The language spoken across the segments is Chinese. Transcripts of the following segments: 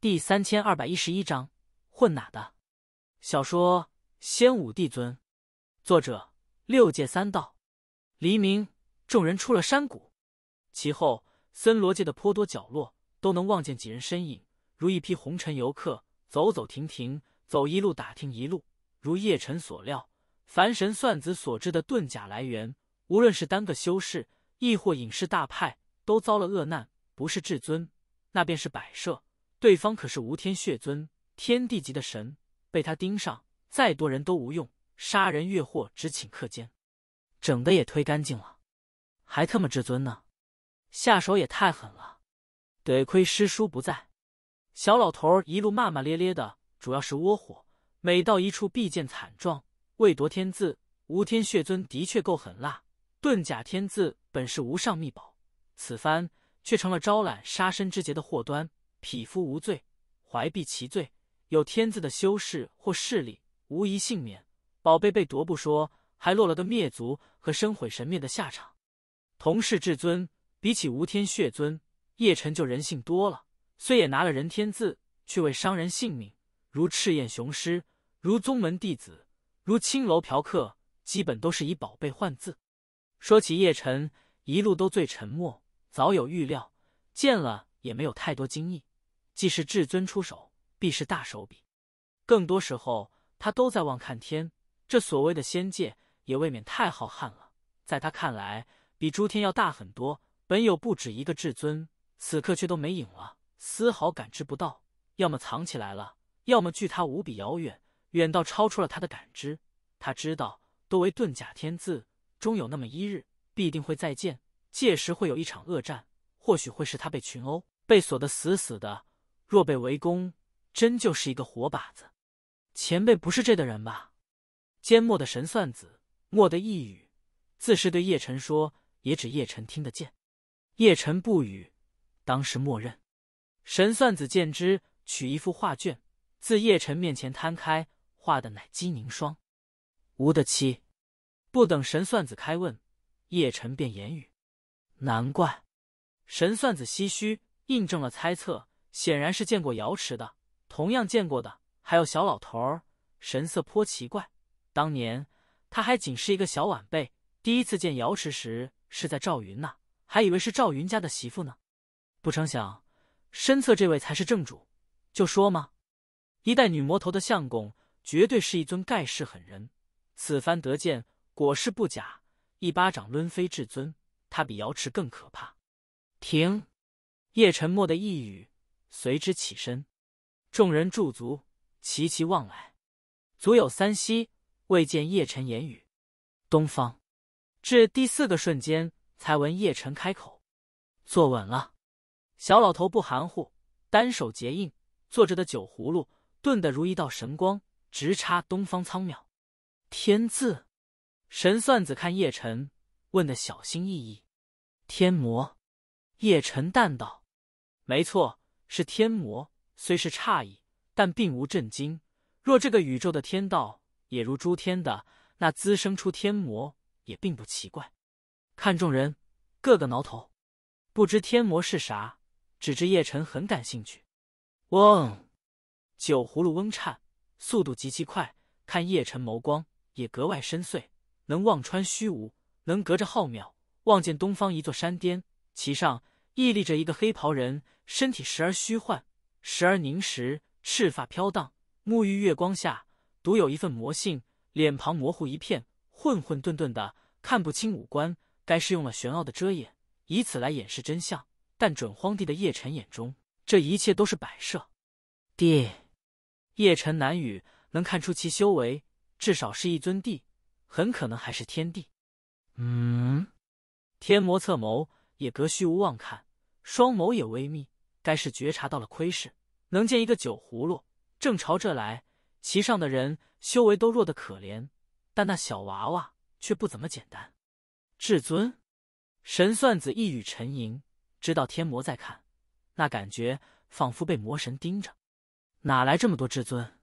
第三千二百一十一章混哪的？小说《仙武帝尊》，作者六界三道。黎明，众人出了山谷，其后森罗界的颇多角落都能望见几人身影，如一批红尘游客，走走停停，走一路打听一路。如叶辰所料，凡神算子所知的遁甲来源，无论是单个修士，亦或隐士大派，都遭了厄难，不是至尊，那便是摆设。对方可是无天血尊，天地级的神，被他盯上，再多人都无用。杀人越货，只顷刻间，整的也忒干净了，还特么至尊呢，下手也太狠了。得亏师叔不在，小老头一路骂骂咧咧的，主要是窝火。每到一处，必见惨状。未夺天字，无天血尊的确够狠辣。遁甲天字本是无上秘宝，此番却成了招揽杀身之劫的祸端。匹夫无罪，怀璧其罪。有天字的修士或势力，无一幸免。宝贝被夺不说，还落了个灭族和生毁神灭的下场。同是至尊，比起无天血尊，叶辰就人性多了。虽也拿了人天字，却未伤人性命。如赤焰雄狮，如宗门弟子，如青楼嫖客，基本都是以宝贝换字。说起叶辰，一路都最沉默，早有预料，见了也没有太多惊异。既是至尊出手，必是大手笔。更多时候，他都在望看天。这所谓的仙界，也未免太浩瀚了。在他看来，比诸天要大很多。本有不止一个至尊，此刻却都没影了，丝毫感知不到。要么藏起来了，要么距他无比遥远，远到超出了他的感知。他知道，多为遁甲天字，终有那么一日，必定会再见。届时会有一场恶战，或许会是他被群殴，被锁得死死的。若被围攻，真就是一个活靶子。前辈不是这的人吧？缄默的神算子默的一语，自是对叶辰说，也只叶辰听得见。叶辰不语，当时默认。神算子见之，取一幅画卷，自叶辰面前摊开，画的乃鸡凝霜。吾的妻。不等神算子开问，叶辰便言语：“难怪。”神算子唏嘘，印证了猜测。显然是见过瑶池的，同样见过的还有小老头儿，神色颇奇怪。当年他还仅是一个小晚辈，第一次见瑶池时是在赵云那，还以为是赵云家的媳妇呢。不成想，身侧这位才是正主。就说嘛，一代女魔头的相公，绝对是一尊盖世狠人。此番得见，果是不假。一巴掌抡飞至尊，他比瑶池更可怕。停，叶沉默的一语。随之起身，众人驻足，齐齐望来，足有三息未见叶辰言语。东方，至第四个瞬间才闻叶辰开口：“坐稳了。”小老头不含糊，单手结印，坐着的酒葫芦顿得如一道神光，直插东方苍渺。天字，神算子看叶辰，问的小心翼翼：“天魔。”叶辰淡道：“没错。”是天魔，虽是诧异，但并无震惊。若这个宇宙的天道也如诸天的，那滋生出天魔也并不奇怪。看众人，个个挠头，不知天魔是啥，只知叶辰很感兴趣。嗡，酒葫芦嗡颤，速度极其快。看叶辰眸光，也格外深邃，能望穿虚无，能隔着浩渺望见东方一座山巅，其上。屹立着一个黑袍人，身体时而虚幻，时而凝实，赤发飘荡，沐浴月光下，独有一份魔性，脸庞模糊一片，混混沌沌的，看不清五官，该是用了玄奥的遮掩，以此来掩饰真相。但准荒帝的叶辰眼中，这一切都是摆设。帝，叶辰难语，能看出其修为，至少是一尊帝，很可能还是天帝。嗯，天魔侧眸。也隔虚无望看，双眸也微眯，该是觉察到了窥视。能见一个酒葫芦正朝这来，其上的人修为都弱得可怜，但那小娃娃却不怎么简单。至尊，神算子一语沉吟，知道天魔在看，那感觉仿佛被魔神盯着。哪来这么多至尊？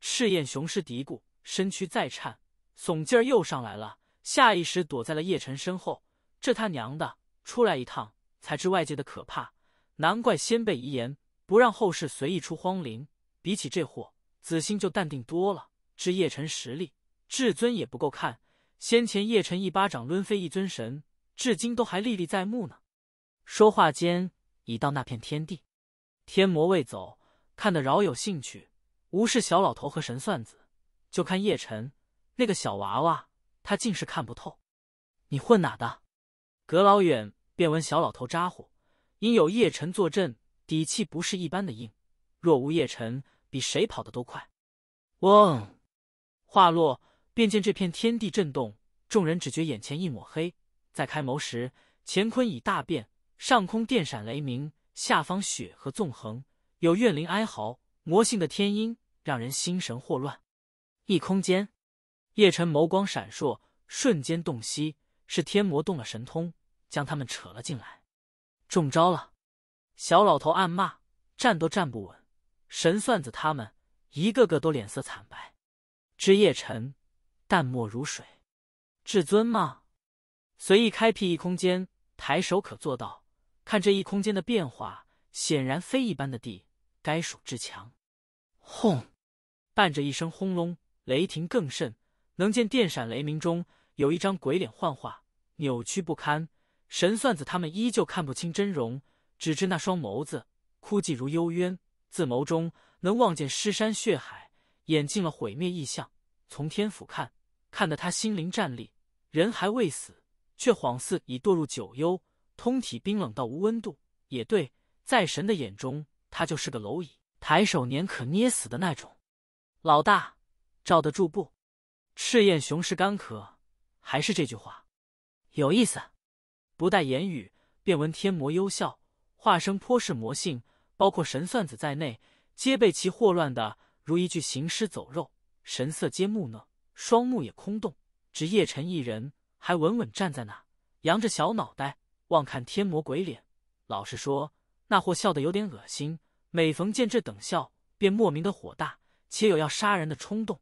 赤焰雄狮嘀咕，身躯再颤，怂劲儿又上来了，下意识躲在了叶辰身后。这他娘的！出来一趟，才知外界的可怕，难怪先辈遗言不让后世随意出荒灵。比起这货，子欣就淡定多了。知叶辰实力，至尊也不够看。先前叶晨一巴掌抡飞一尊神，至今都还历历在目呢。说话间已到那片天地，天魔未走，看得饶有兴趣，无视小老头和神算子，就看叶晨那个小娃娃，他竟是看不透。你混哪的？隔老远便闻小老头咋呼，因有叶辰坐镇，底气不是一般的硬。若无叶辰，比谁跑得都快。嗡，话落，便见这片天地震动，众人只觉眼前一抹黑。再开眸时，乾坤已大变，上空电闪雷鸣，下方血和纵横，有怨灵哀嚎，魔性的天音让人心神霍乱。一空间，叶辰眸光闪烁，瞬间洞悉。是天魔动了神通，将他们扯了进来，中招了。小老头暗骂，站都站不稳。神算子他们一个个都脸色惨白。知夜沉，淡漠如水。至尊吗？随意开辟一空间，抬手可做到。看这一空间的变化，显然非一般的地，该属至强。轰！伴着一声轰隆，雷霆更甚，能见电闪雷鸣中。有一张鬼脸幻化，扭曲不堪。神算子他们依旧看不清真容，只知那双眸子枯寂如幽渊，自眸中能望见尸山血海，演尽了毁灭意象。从天府看，看得他心灵战栗。人还未死，却恍似已堕入九幽，通体冰冷到无温度。也对，在神的眼中，他就是个蝼蚁，抬手捻可捏死的那种。老大，罩得住不？赤焰雄狮干咳。还是这句话，有意思。不待言语，便闻天魔幽笑，化生颇是魔性。包括神算子在内，皆被其霍乱的如一具行尸走肉，神色皆木讷，双目也空洞。只叶辰一人，还稳稳站在那，扬着小脑袋望看天魔鬼脸。老实说，那货笑得有点恶心。每逢见这等笑，便莫名的火大，且有要杀人的冲动。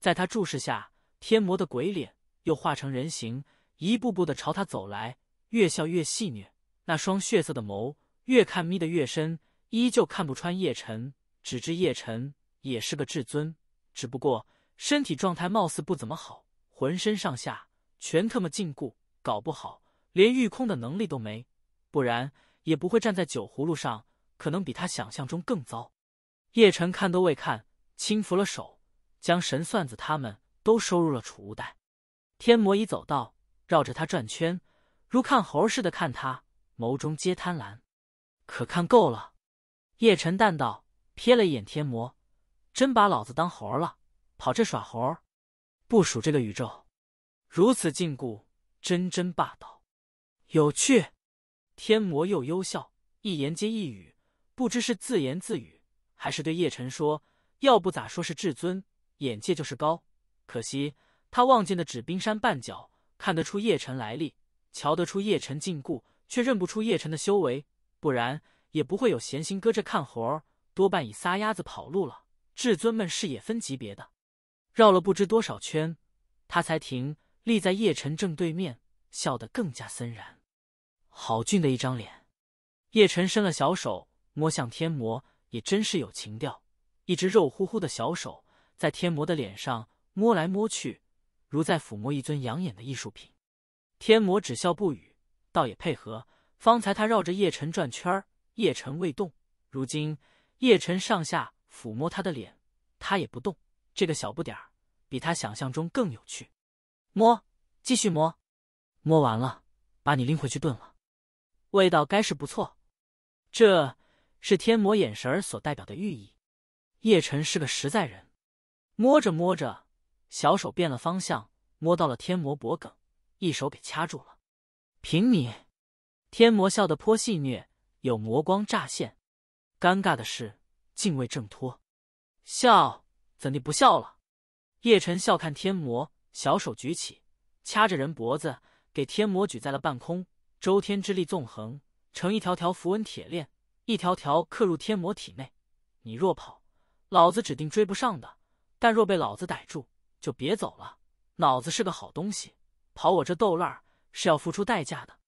在他注视下，天魔的鬼脸。又化成人形，一步步的朝他走来，越笑越戏谑。那双血色的眸，越看眯得越深，依旧看不穿叶辰。只知叶辰也是个至尊，只不过身体状态貌似不怎么好，浑身上下全特么禁锢，搞不好连御空的能力都没，不然也不会站在酒葫芦上。可能比他想象中更糟。叶辰看都未看，轻扶了手，将神算子他们都收入了储物袋。天魔已走到，绕着他转圈，如看猴似的看他，眸中皆贪婪。可看够了，叶辰淡道，瞥了一眼天魔，真把老子当猴儿了，跑这耍猴儿。不属这个宇宙，如此禁锢，真真霸道。有趣。天魔又幽笑，一言接一语，不知是自言自语，还是对叶辰说。要不咋说是至尊，眼界就是高。可惜。他望见的纸冰山半角，看得出叶辰来历，瞧得出叶辰禁锢，却认不出叶辰的修为，不然也不会有闲心搁这看活儿，多半已撒丫子跑路了。至尊们是也分级别的，绕了不知多少圈，他才停，立在叶辰正对面，笑得更加森然。好俊的一张脸。叶辰伸了小手摸向天魔，也真是有情调，一只肉乎乎的小手在天魔的脸上摸来摸去。如在抚摸一尊养眼的艺术品，天魔只笑不语，倒也配合。方才他绕着叶辰转圈，叶辰未动；如今叶辰上下抚摸他的脸，他也不动。这个小不点儿比他想象中更有趣。摸，继续摸。摸完了，把你拎回去炖了，味道该是不错。这是天魔眼神所代表的寓意。叶辰是个实在人，摸着摸着。小手变了方向，摸到了天魔脖颈，一手给掐住了。凭你！天魔笑得颇戏谑，有魔光乍现。尴尬的是，竟未挣脱。笑？怎地不笑了？叶辰笑看天魔，小手举起，掐着人脖子，给天魔举在了半空。周天之力纵横，成一条条符文铁链，一条条刻入天魔体内。你若跑，老子指定追不上的；但若被老子逮住，就别走了，脑子是个好东西，跑我这豆烂是要付出代价的。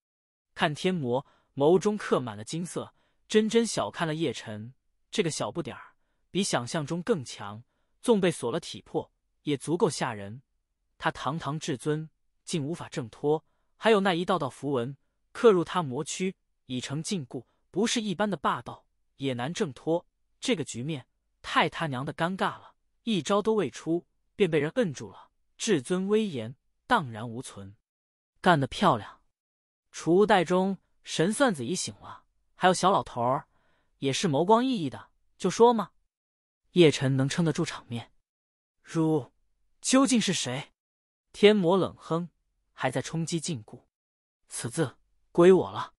看天魔眸中刻满了金色，真真小看了叶辰这个小不点儿，比想象中更强。纵被锁了体魄，也足够吓人。他堂堂至尊，竟无法挣脱，还有那一道道符文刻入他魔躯，已成禁锢，不是一般的霸道，也难挣脱。这个局面太他娘的尴尬了，一招都未出。便被人摁住了，至尊威严荡然无存。干得漂亮！储物袋中，神算子已醒了，还有小老头儿，也是眸光熠熠的。就说嘛，叶辰能撑得住场面。汝究竟是谁？天魔冷哼，还在冲击禁锢。此字归我了。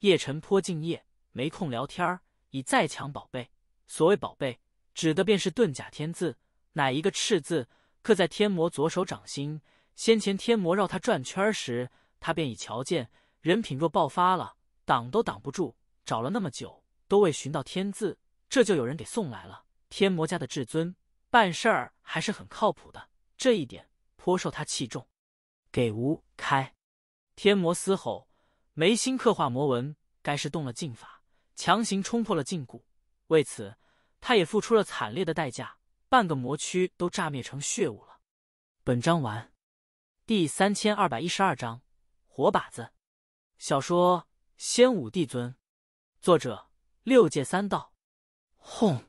叶辰颇敬业，没空聊天儿，以再抢宝贝。所谓宝贝，指的便是遁甲天字，乃一个赤字。刻在天魔左手掌心，先前天魔绕他转圈时，他便已瞧见。人品若爆发了，挡都挡不住。找了那么久，都未寻到天字，这就有人给送来了。天魔家的至尊办事儿还是很靠谱的，这一点颇受他器重。给吴开，天魔嘶吼，眉心刻画魔纹，该是动了禁法，强行冲破了禁锢。为此，他也付出了惨烈的代价。半个魔躯都炸灭成血雾了。本章完。第三千二百一十二章火靶子。小说《仙武帝尊》，作者六界三道。轰！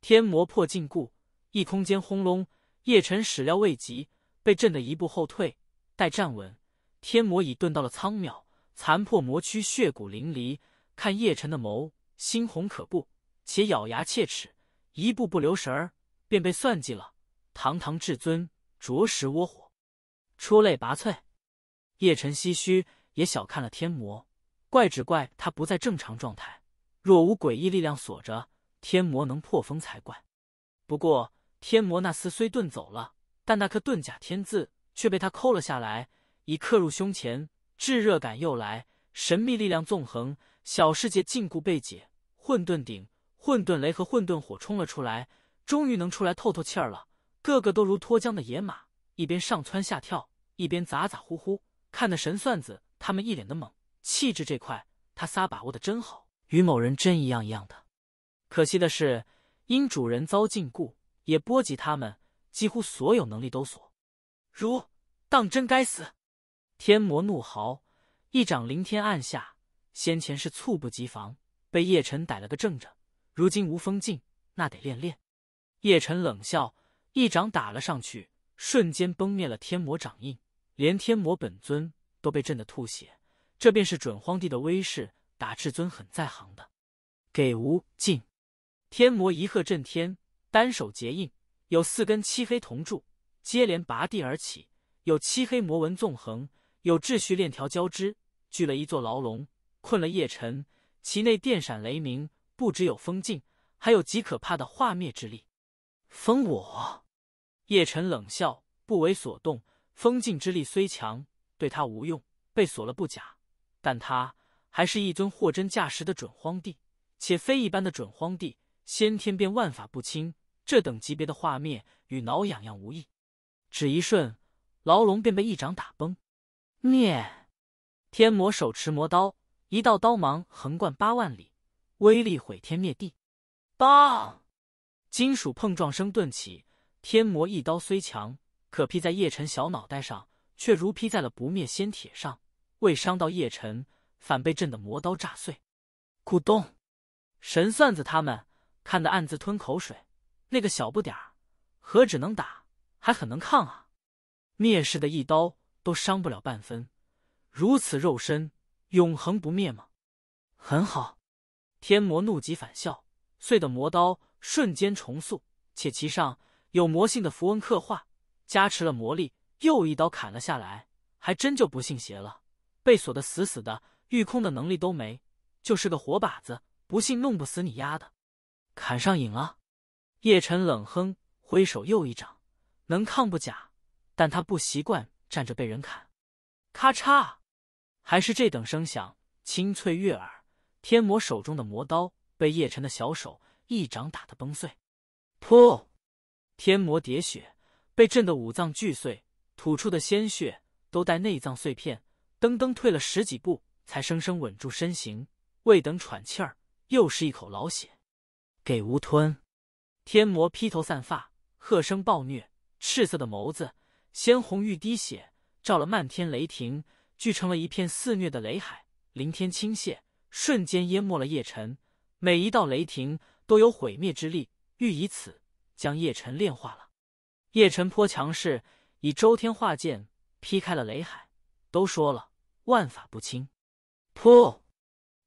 天魔破禁锢，一空间轰隆。叶辰始料未及，被震得一步后退。待站稳，天魔已遁到了苍渺，残破魔躯血骨淋漓。看叶辰的眸，猩红可怖，且咬牙切齿。一步不留神儿。便被算计了，堂堂至尊，着实窝火。出类拔萃，叶晨唏嘘，也小看了天魔，怪只怪他不在正常状态。若无诡异力量锁着，天魔能破封才怪。不过天魔那厮虽遁走了，但那颗遁甲天字却被他抠了下来，已刻入胸前。炙热感又来，神秘力量纵横，小世界禁锢被解，混沌顶、混沌雷和混沌火冲了出来。终于能出来透透气儿了，个个都如脱缰的野马，一边上蹿下跳，一边咋咋呼呼，看得神算子他们一脸的懵。气质。这块他仨把握的真好，与某人真一样一样的。可惜的是，因主人遭禁锢，也波及他们，几乎所有能力都锁。如当真该死，天魔怒嚎，一掌凌天按下。先前是猝不及防，被叶辰逮了个正着，如今无风劲，那得练练。叶辰冷笑，一掌打了上去，瞬间崩灭了天魔掌印，连天魔本尊都被震得吐血。这便是准荒帝的威势，打至尊很在行的。给无尽天魔一喝震天，单手结印，有四根漆黑铜柱接连拔地而起，有漆黑魔纹纵横，有秩序链条交织，聚了一座牢笼，困了叶辰。其内电闪雷鸣，不只有封禁，还有极可怕的化灭之力。封我！叶辰冷笑，不为所动。封禁之力虽强，对他无用。被锁了不假，但他还是一尊货真价实的准荒帝，且非一般的准荒帝，先天便万法不侵。这等级别的画面与挠痒痒无异。只一瞬，牢笼便被一掌打崩。灭！天魔手持魔刀，一道刀芒横贯八万里，威力毁天灭地。棒！金属碰撞声顿起，天魔一刀虽强，可劈在叶辰小脑袋上，却如劈在了不灭仙铁上，未伤到叶辰，反被震得魔刀炸碎。咕咚，神算子他们看得暗自吞口水，那个小不点儿，何止能打，还很能抗啊！灭世的一刀都伤不了半分，如此肉身，永恒不灭吗？很好，天魔怒极反笑，碎的魔刀。瞬间重塑，且其上有魔性的符文刻画，加持了魔力。又一刀砍了下来，还真就不信邪了，被锁的死死的，御空的能力都没，就是个活靶子。不信弄不死你丫的，砍上瘾了。叶辰冷哼，挥手又一掌，能抗不假，但他不习惯站着被人砍。咔嚓，还是这等声响，清脆悦耳。天魔手中的魔刀被叶辰的小手。一掌打得崩碎，噗！天魔喋血，被震得五脏俱碎，吐出的鲜血都带内脏碎片，噔噔退了十几步，才生生稳住身形。未等喘气儿，又是一口老血给吴吞。天魔披头散发，喝声暴虐，赤色的眸子鲜红欲滴，血照了漫天雷霆，聚成了一片肆虐的雷海，凌天倾泻，瞬间淹没了叶晨。每一道雷霆。都有毁灭之力，欲以此将叶辰炼化了。叶辰颇强势，以周天化剑劈开了雷海。都说了万法不侵，噗！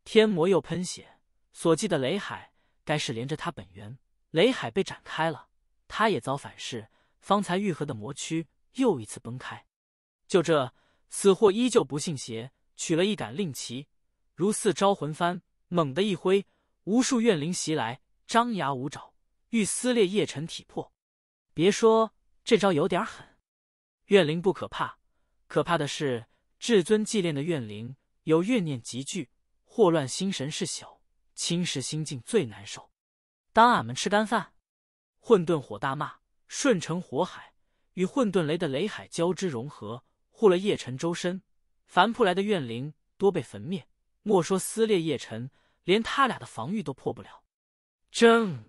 天魔又喷血，所记的雷海该是连着他本源。雷海被展开了，他也遭反噬。方才愈合的魔躯又一次崩开。就这，此货依旧不信邪，取了一杆令旗，如似招魂幡，猛地一挥，无数怨灵袭来。张牙舞爪，欲撕裂叶辰体魄。别说这招有点狠，怨灵不可怕，可怕的是至尊祭炼的怨灵，有怨念集聚，祸乱心神是小，侵蚀心境最难受。当俺们吃干饭，混沌火大骂，顺成火海，与混沌雷的雷海交织融合，护了叶辰周身。凡扑来的怨灵多被焚灭，莫说撕裂叶辰，连他俩的防御都破不了。正，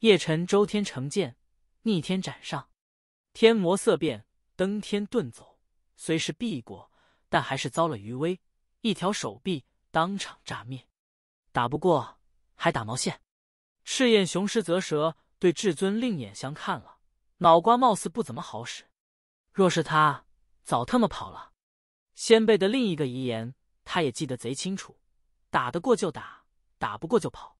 叶辰周天成剑，逆天斩上，天魔色变，登天遁走。虽是避过，但还是遭了余威，一条手臂当场炸灭。打不过还打毛线？赤焰雄狮啧舌，对至尊另眼相看了，脑瓜貌似不怎么好使。若是他，早特么跑了。先辈的另一个遗言，他也记得贼清楚：打得过就打，打不过就跑。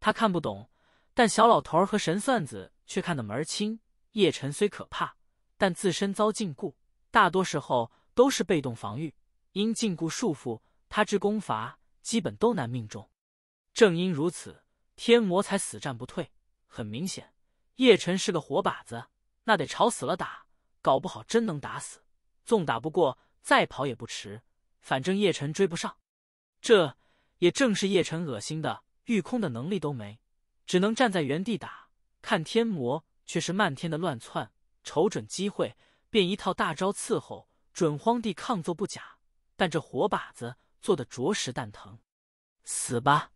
他看不懂，但小老头儿和神算子却看得门儿清。叶辰虽可怕，但自身遭禁锢，大多时候都是被动防御。因禁锢束缚，他之功法基本都难命中。正因如此，天魔才死战不退。很明显，叶辰是个活靶子，那得朝死了打，搞不好真能打死。纵打不过，再跑也不迟，反正叶辰追不上。这也正是叶辰恶心的。御空的能力都没，只能站在原地打。看天魔却是漫天的乱窜，瞅准机会便一套大招伺候。准荒帝抗揍不假，但这活靶子做的着实蛋疼。死吧！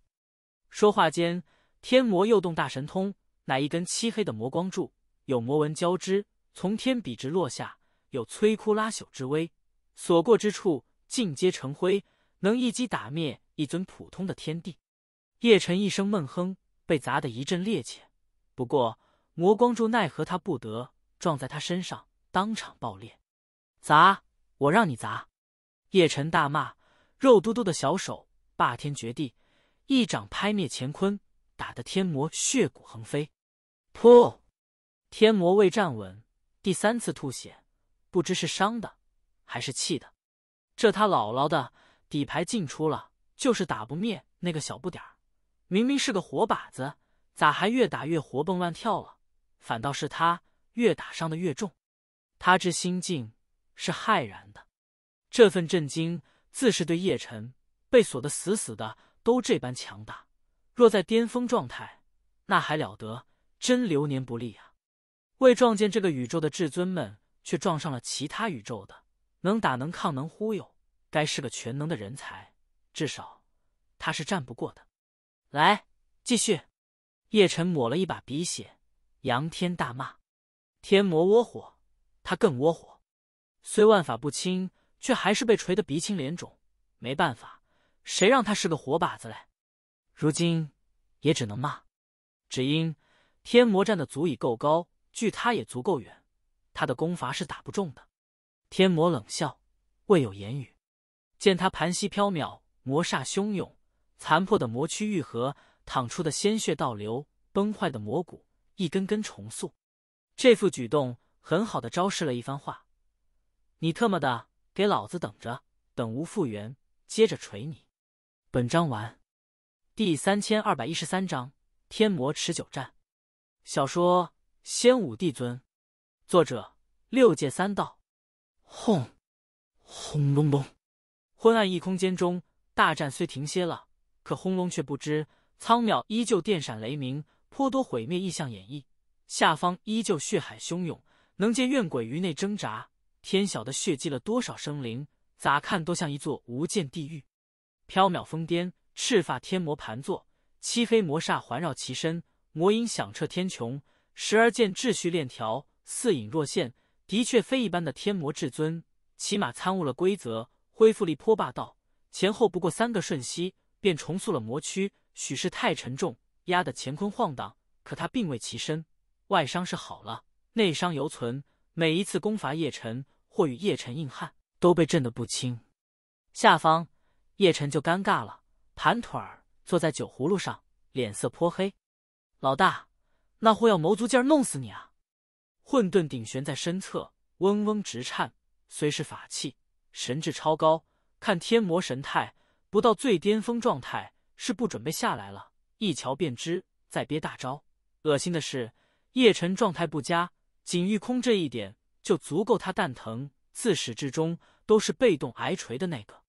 说话间，天魔又动大神通，乃一根漆黑的魔光柱，有魔纹交织，从天笔直落下，有摧枯拉朽之威，所过之处尽皆成灰，能一击打灭一尊普通的天地。叶辰一声闷哼，被砸得一阵趔趄。不过魔光柱奈何他不得，撞在他身上，当场爆裂。砸！我让你砸！叶辰大骂，肉嘟嘟的小手霸天绝地，一掌拍灭乾坤，打得天魔血骨横飞。噗！天魔未站稳，第三次吐血，不知是伤的还是气的。这他姥姥的，底牌尽出了，就是打不灭那个小不点儿。明明是个活靶子，咋还越打越活蹦乱跳了？反倒是他越打伤的越重。他之心境是骇然的，这份震惊自是对叶辰被锁得死死的都这般强大。若在巅峰状态，那还了得？真流年不利啊！为撞见这个宇宙的至尊们，却撞上了其他宇宙的能打能抗能忽悠，该是个全能的人才。至少他是战不过的。来，继续。叶辰抹了一把鼻血，仰天大骂：“天魔窝火，他更窝火。虽万法不侵，却还是被锤得鼻青脸肿。没办法，谁让他是个活靶子嘞？如今也只能骂。只因天魔站的足以够高，距他也足够远，他的功法是打不中的。”天魔冷笑，未有言语。见他盘膝飘渺，魔煞汹涌。残破的魔躯愈合，淌出的鲜血倒流，崩坏的魔骨一根根重塑。这副举动很好的昭示了一番话：“你特么的给老子等着，等无复原，接着锤你。”本章完。第三千二百一十三章天魔持久战。小说《仙武帝尊》，作者：六界三道。轰！轰隆隆！昏暗异空间中，大战虽停歇了。可轰隆却不知，苍渺依旧电闪雷鸣，颇多毁灭意象演绎。下方依旧血海汹涌，能见怨鬼于内挣扎。天晓的血祭了多少生灵？咋看都像一座无间地狱。缥缈峰巅，赤发天魔盘坐，漆黑魔煞环绕其身，魔音响彻天穹。时而见秩序链条似隐若现，的确非一般的天魔至尊。起码参悟了规则，恢复力颇霸道。前后不过三个瞬息。便重塑了魔躯，许是太沉重，压得乾坤晃荡。可他并未起身，外伤是好了，内伤犹存。每一次攻伐叶辰，或与叶辰硬汉，都被震得不轻。下方叶辰就尴尬了，盘腿儿坐在酒葫芦上，脸色颇黑。老大，那货要谋足劲儿弄死你啊！混沌顶悬在身侧，嗡嗡直颤。虽是法器，神智超高，看天魔神态。不到最巅峰状态是不准备下来了，一瞧便知在憋大招。恶心的是叶辰状态不佳，仅遇空这一点就足够他蛋疼。自始至终都是被动挨锤的那个。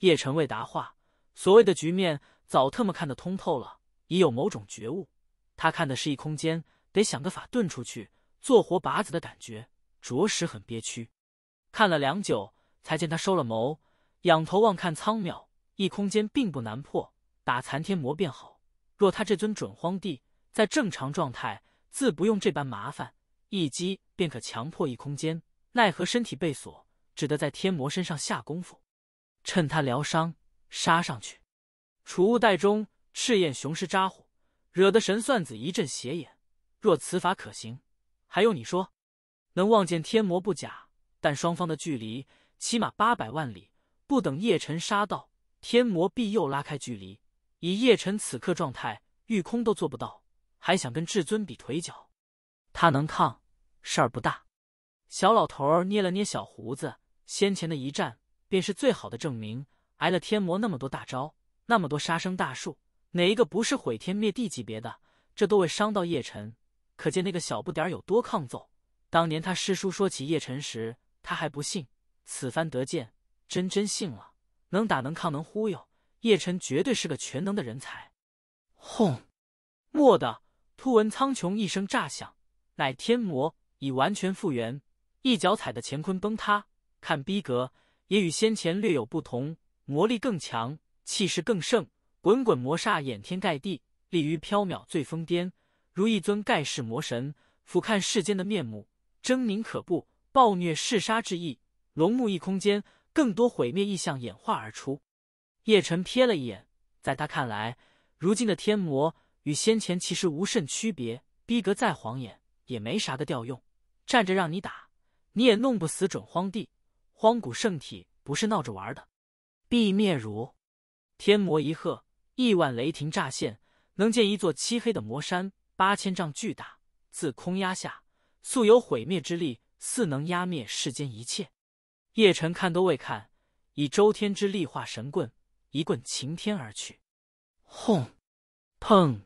叶辰未答话，所谓的局面早特么看得通透了，已有某种觉悟。他看的是一空间，得想个法遁出去，做活靶子的感觉着实很憋屈。看了良久，才见他收了眸，仰头望看苍淼。异空间并不难破，打残天魔便好。若他这尊准荒帝在正常状态，自不用这般麻烦，一击便可强破异空间。奈何身体被锁，只得在天魔身上下功夫，趁他疗伤杀上去。储物袋中赤焰雄狮咋呼，惹得神算子一阵斜眼。若此法可行，还用你说？能望见天魔不假，但双方的距离起码八百万里，不等叶辰杀到。天魔庇佑拉开距离，以叶辰此刻状态，御空都做不到，还想跟至尊比腿脚？他能抗，事儿不大。小老头儿捏了捏小胡子，先前的一战便是最好的证明。挨了天魔那么多大招，那么多杀生大术，哪一个不是毁天灭地级别的？这都未伤到叶辰，可见那个小不点儿有多抗揍。当年他师叔说起叶辰时，他还不信，此番得见，真真信了。能打能抗能忽悠，叶辰绝对是个全能的人才。轰！蓦地，突闻苍穹一声炸响，乃天魔已完全复原，一脚踩的乾坤崩塌。看逼格也与先前略有不同，魔力更强，气势更盛，滚滚魔煞掩天盖地，立于缥缈最峰巅，如一尊盖世魔神，俯瞰世间的面目，狰狞可怖，暴虐嗜杀之意。龙目一空间。更多毁灭意象演化而出，叶辰瞥了一眼，在他看来，如今的天魔与先前其实无甚区别，逼格再晃眼也没啥的调用，站着让你打，你也弄不死准荒地。荒古圣体不是闹着玩的。必灭汝！天魔一喝，亿万雷霆乍现，能见一座漆黑的魔山，八千丈巨大，自空压下，素有毁灭之力，似能压灭世间一切。叶辰看都未看，以周天之力化神棍，一棍擎天而去，轰，砰，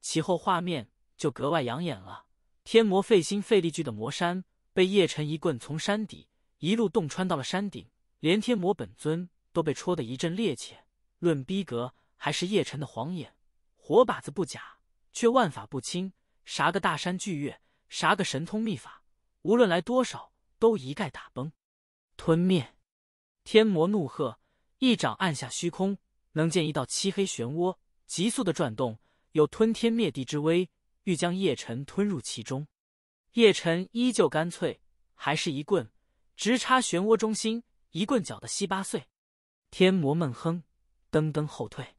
其后画面就格外养眼了。天魔费心费力聚的魔山，被叶辰一棍从山底一路洞穿到了山顶，连天魔本尊都被戳得一阵趔趄。论逼格，还是叶辰的晃眼活靶子不假，却万法不侵，啥个大山巨岳，啥个神通秘法，无论来多少，都一概打崩。吞灭！天魔怒喝，一掌按下虚空，能见一道漆黑漩涡急速的转动，有吞天灭地之威，欲将叶辰吞入其中。叶辰依旧干脆，还是一棍直插漩涡中心，一棍搅得稀巴碎。天魔闷哼，噔噔后退。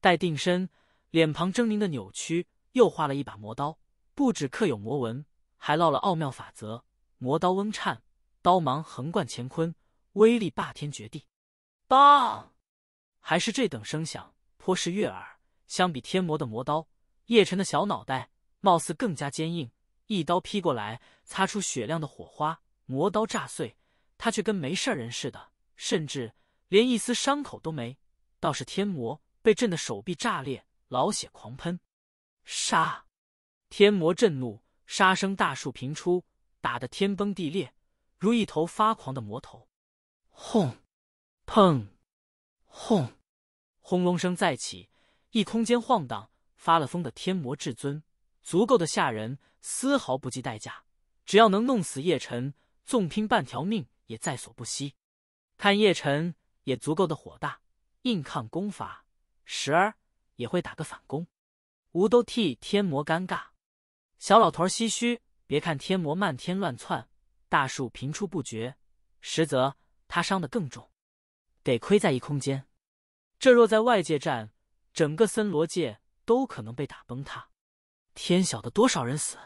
待定身，脸庞狰狞的扭曲，又画了一把魔刀，不止刻有魔纹，还烙了奥妙法则。魔刀嗡颤。刀芒横贯乾坤，威力霸天绝地，砰！还是这等声响，颇是悦耳。相比天魔的魔刀，叶辰的小脑袋貌似更加坚硬。一刀劈过来，擦出雪亮的火花，魔刀炸碎，他却跟没事人似的，甚至连一丝伤口都没。倒是天魔被震得手臂炸裂，老血狂喷。杀！天魔震怒，杀声大树频出，打得天崩地裂。如一头发狂的魔头，轰，砰，轰，轰隆声再起，一空间晃荡。发了疯的天魔至尊，足够的吓人，丝毫不计代价，只要能弄死叶辰，纵拼半条命也在所不惜。看叶辰也足够的火大，硬抗攻法，时而也会打个反攻。吴都替天魔尴尬，小老头唏嘘：别看天魔漫天乱窜。大树频出不绝，实则他伤得更重。得亏在一空间，这若在外界战，整个森罗界都可能被打崩塌。天晓得多少人死！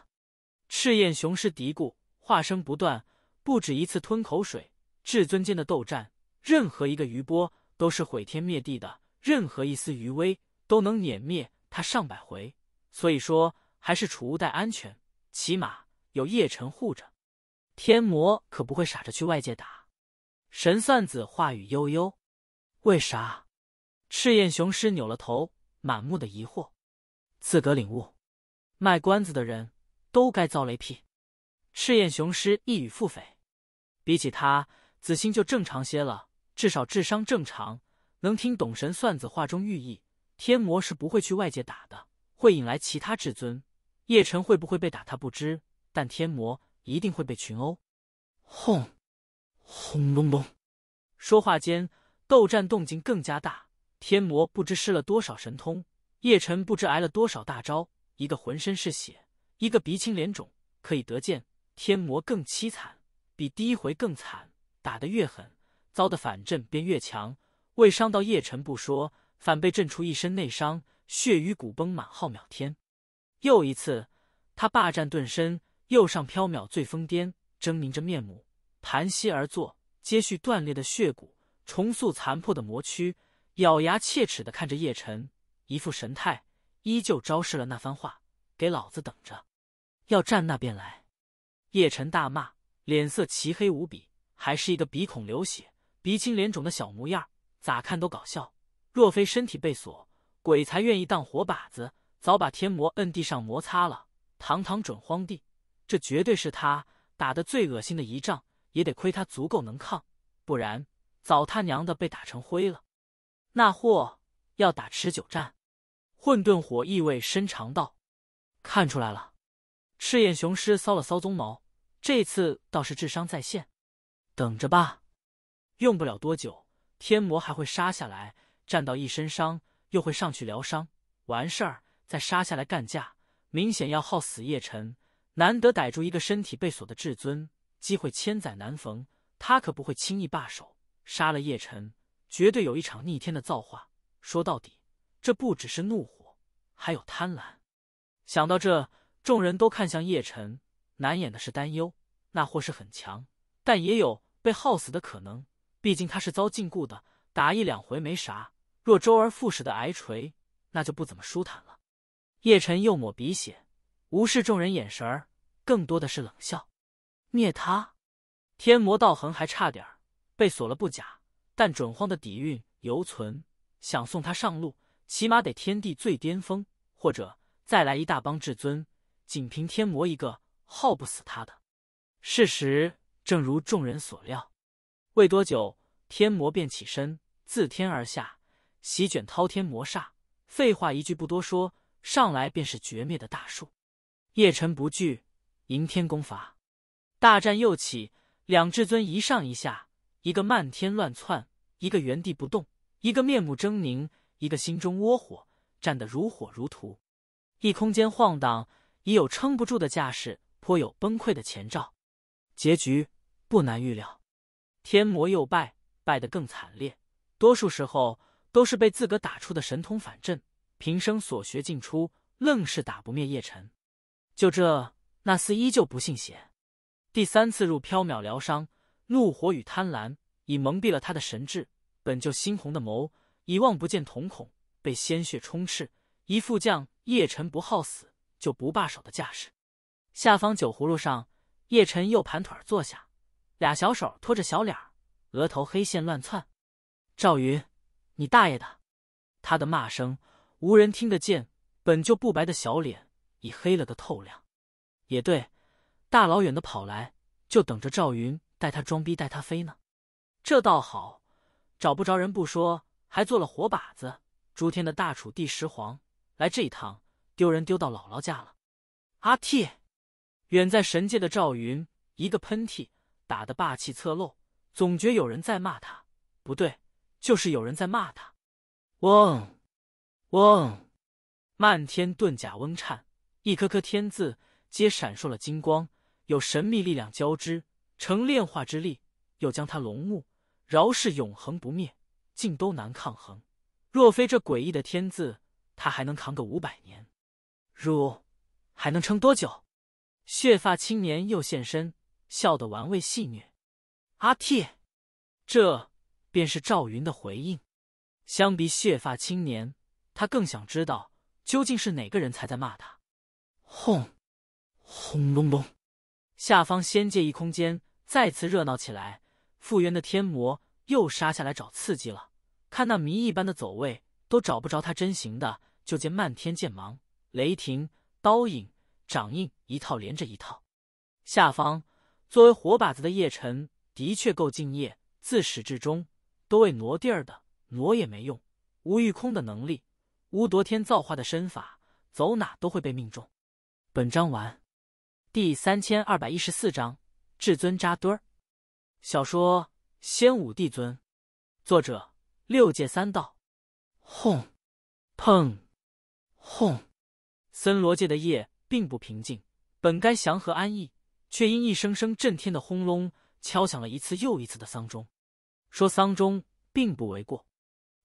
赤焰雄狮嘀咕，话声不断，不止一次吞口水。至尊间的斗战，任何一个余波都是毁天灭地的，任何一丝余威都能碾灭他上百回。所以说，还是储物袋安全，起码有叶辰护着。天魔可不会傻着去外界打。神算子话语悠悠：“为啥？”赤焰雄狮扭了头，满目的疑惑。自个领悟，卖关子的人都该遭雷劈。赤焰雄狮一语腹诽：“比起他，子欣就正常些了，至少智商正常，能听懂神算子话中寓意。”天魔是不会去外界打的，会引来其他至尊。叶辰会不会被打，他不知，但天魔。一定会被群殴！轰！轰隆隆！说话间，斗战动静更加大。天魔不知施了多少神通，叶辰不知挨了多少大招，一个浑身是血，一个鼻青脸肿，可以得见，天魔更凄惨，比第一回更惨。打得越狠，遭的反震便越强，未伤到叶辰不说，反被震出一身内伤，血雨谷崩满浩渺天。又一次，他霸占顿身。右上飘渺醉疯癫，狰狞着面目，盘膝而坐，接续断裂的血骨，重塑残破的魔躯，咬牙切齿的看着叶辰，一副神态，依旧昭示了那番话：“给老子等着，要站那边来！”叶辰大骂，脸色漆黑无比，还是一个鼻孔流血、鼻青脸肿的小模样，咋看都搞笑。若非身体被锁，鬼才愿意当活靶子，早把天魔摁地上摩擦了。堂堂准荒帝！这绝对是他打的最恶心的一仗，也得亏他足够能抗，不然早他娘的被打成灰了。那货要打持久战，混沌火意味深长道：“看出来了。”赤焰雄狮搔了搔鬃毛，这次倒是智商在线。等着吧，用不了多久，天魔还会杀下来，战到一身伤，又会上去疗伤，完事儿再杀下来干架，明显要耗死叶辰。难得逮住一个身体被锁的至尊，机会千载难逢，他可不会轻易罢手。杀了叶辰，绝对有一场逆天的造化。说到底，这不只是怒火，还有贪婪。想到这，众人都看向叶辰，难掩的是担忧。那或是很强，但也有被耗死的可能。毕竟他是遭禁锢的，打一两回没啥，若周而复始的挨锤，那就不怎么舒坦了。叶辰又抹鼻血。无视众人眼神儿，更多的是冷笑。灭他，天魔道恒还差点儿被锁了不假，但准荒的底蕴犹存，想送他上路，起码得天地最巅峰，或者再来一大帮至尊。仅凭天魔一个，耗不死他的。事实正如众人所料，未多久，天魔便起身自天而下，席卷滔天魔煞。废话一句不多说，上来便是绝灭的大树。叶辰不惧，迎天攻伐，大战又起。两至尊一上一下，一个漫天乱窜，一个原地不动，一个面目狰狞，一个心中窝火，战得如火如荼。一空间晃荡，已有撑不住的架势，颇有崩溃的前兆。结局不难预料，天魔又败，败得更惨烈。多数时候都是被自个打出的神通反震，平生所学尽出，愣是打不灭叶辰。就这，那厮依旧不信邪。第三次入缥缈疗伤，怒火与贪婪已蒙蔽了他的神智。本就猩红的眸已望不见瞳孔，被鲜血充斥。一副将叶辰不好死就不罢手的架势。下方酒葫芦上，叶辰又盘腿坐下，俩小手托着小脸，额头黑线乱窜。赵云，你大爷的！他的骂声无人听得见。本就不白的小脸。已黑了个透亮，也对，大老远的跑来，就等着赵云带他装逼带他飞呢。这倒好，找不着人不说，还做了活靶子。诸天的大楚第十皇来这一趟，丢人丢到姥姥家了。阿嚏！远在神界的赵云一个喷嚏打得霸气侧漏，总觉有人在骂他，不对，就是有人在骂他。嗡，嗡，漫天遁甲嗡颤。一颗颗天字皆闪烁了金光，有神秘力量交织成炼化之力，又将他龙目饶是永恒不灭，竟都难抗衡。若非这诡异的天字，他还能扛个五百年。汝还能撑多久？血发青年又现身，笑得玩味戏谑：“阿嚏！”这便是赵云的回应。相比血发青年，他更想知道究竟是哪个人才在骂他。轰！轰隆隆，下方仙界一空间再次热闹起来。复原的天魔又杀下来找刺激了。看那迷一般的走位，都找不着他真形的。就见漫天剑芒、雷霆、刀影、掌印，一套连着一套。下方作为活靶子的叶辰的确够敬业，自始至终都为挪地儿的，挪也没用。吴玉空的能力，吴夺天造化的身法，走哪都会被命中。本章完，第三千二百一十四章至尊扎堆儿。小说《仙武帝尊》，作者六界三道。轰！砰！轰！森罗界的夜并不平静，本该祥和安逸，却因一声声震天的轰隆，敲响了一次又一次的丧钟。说丧钟，并不为过。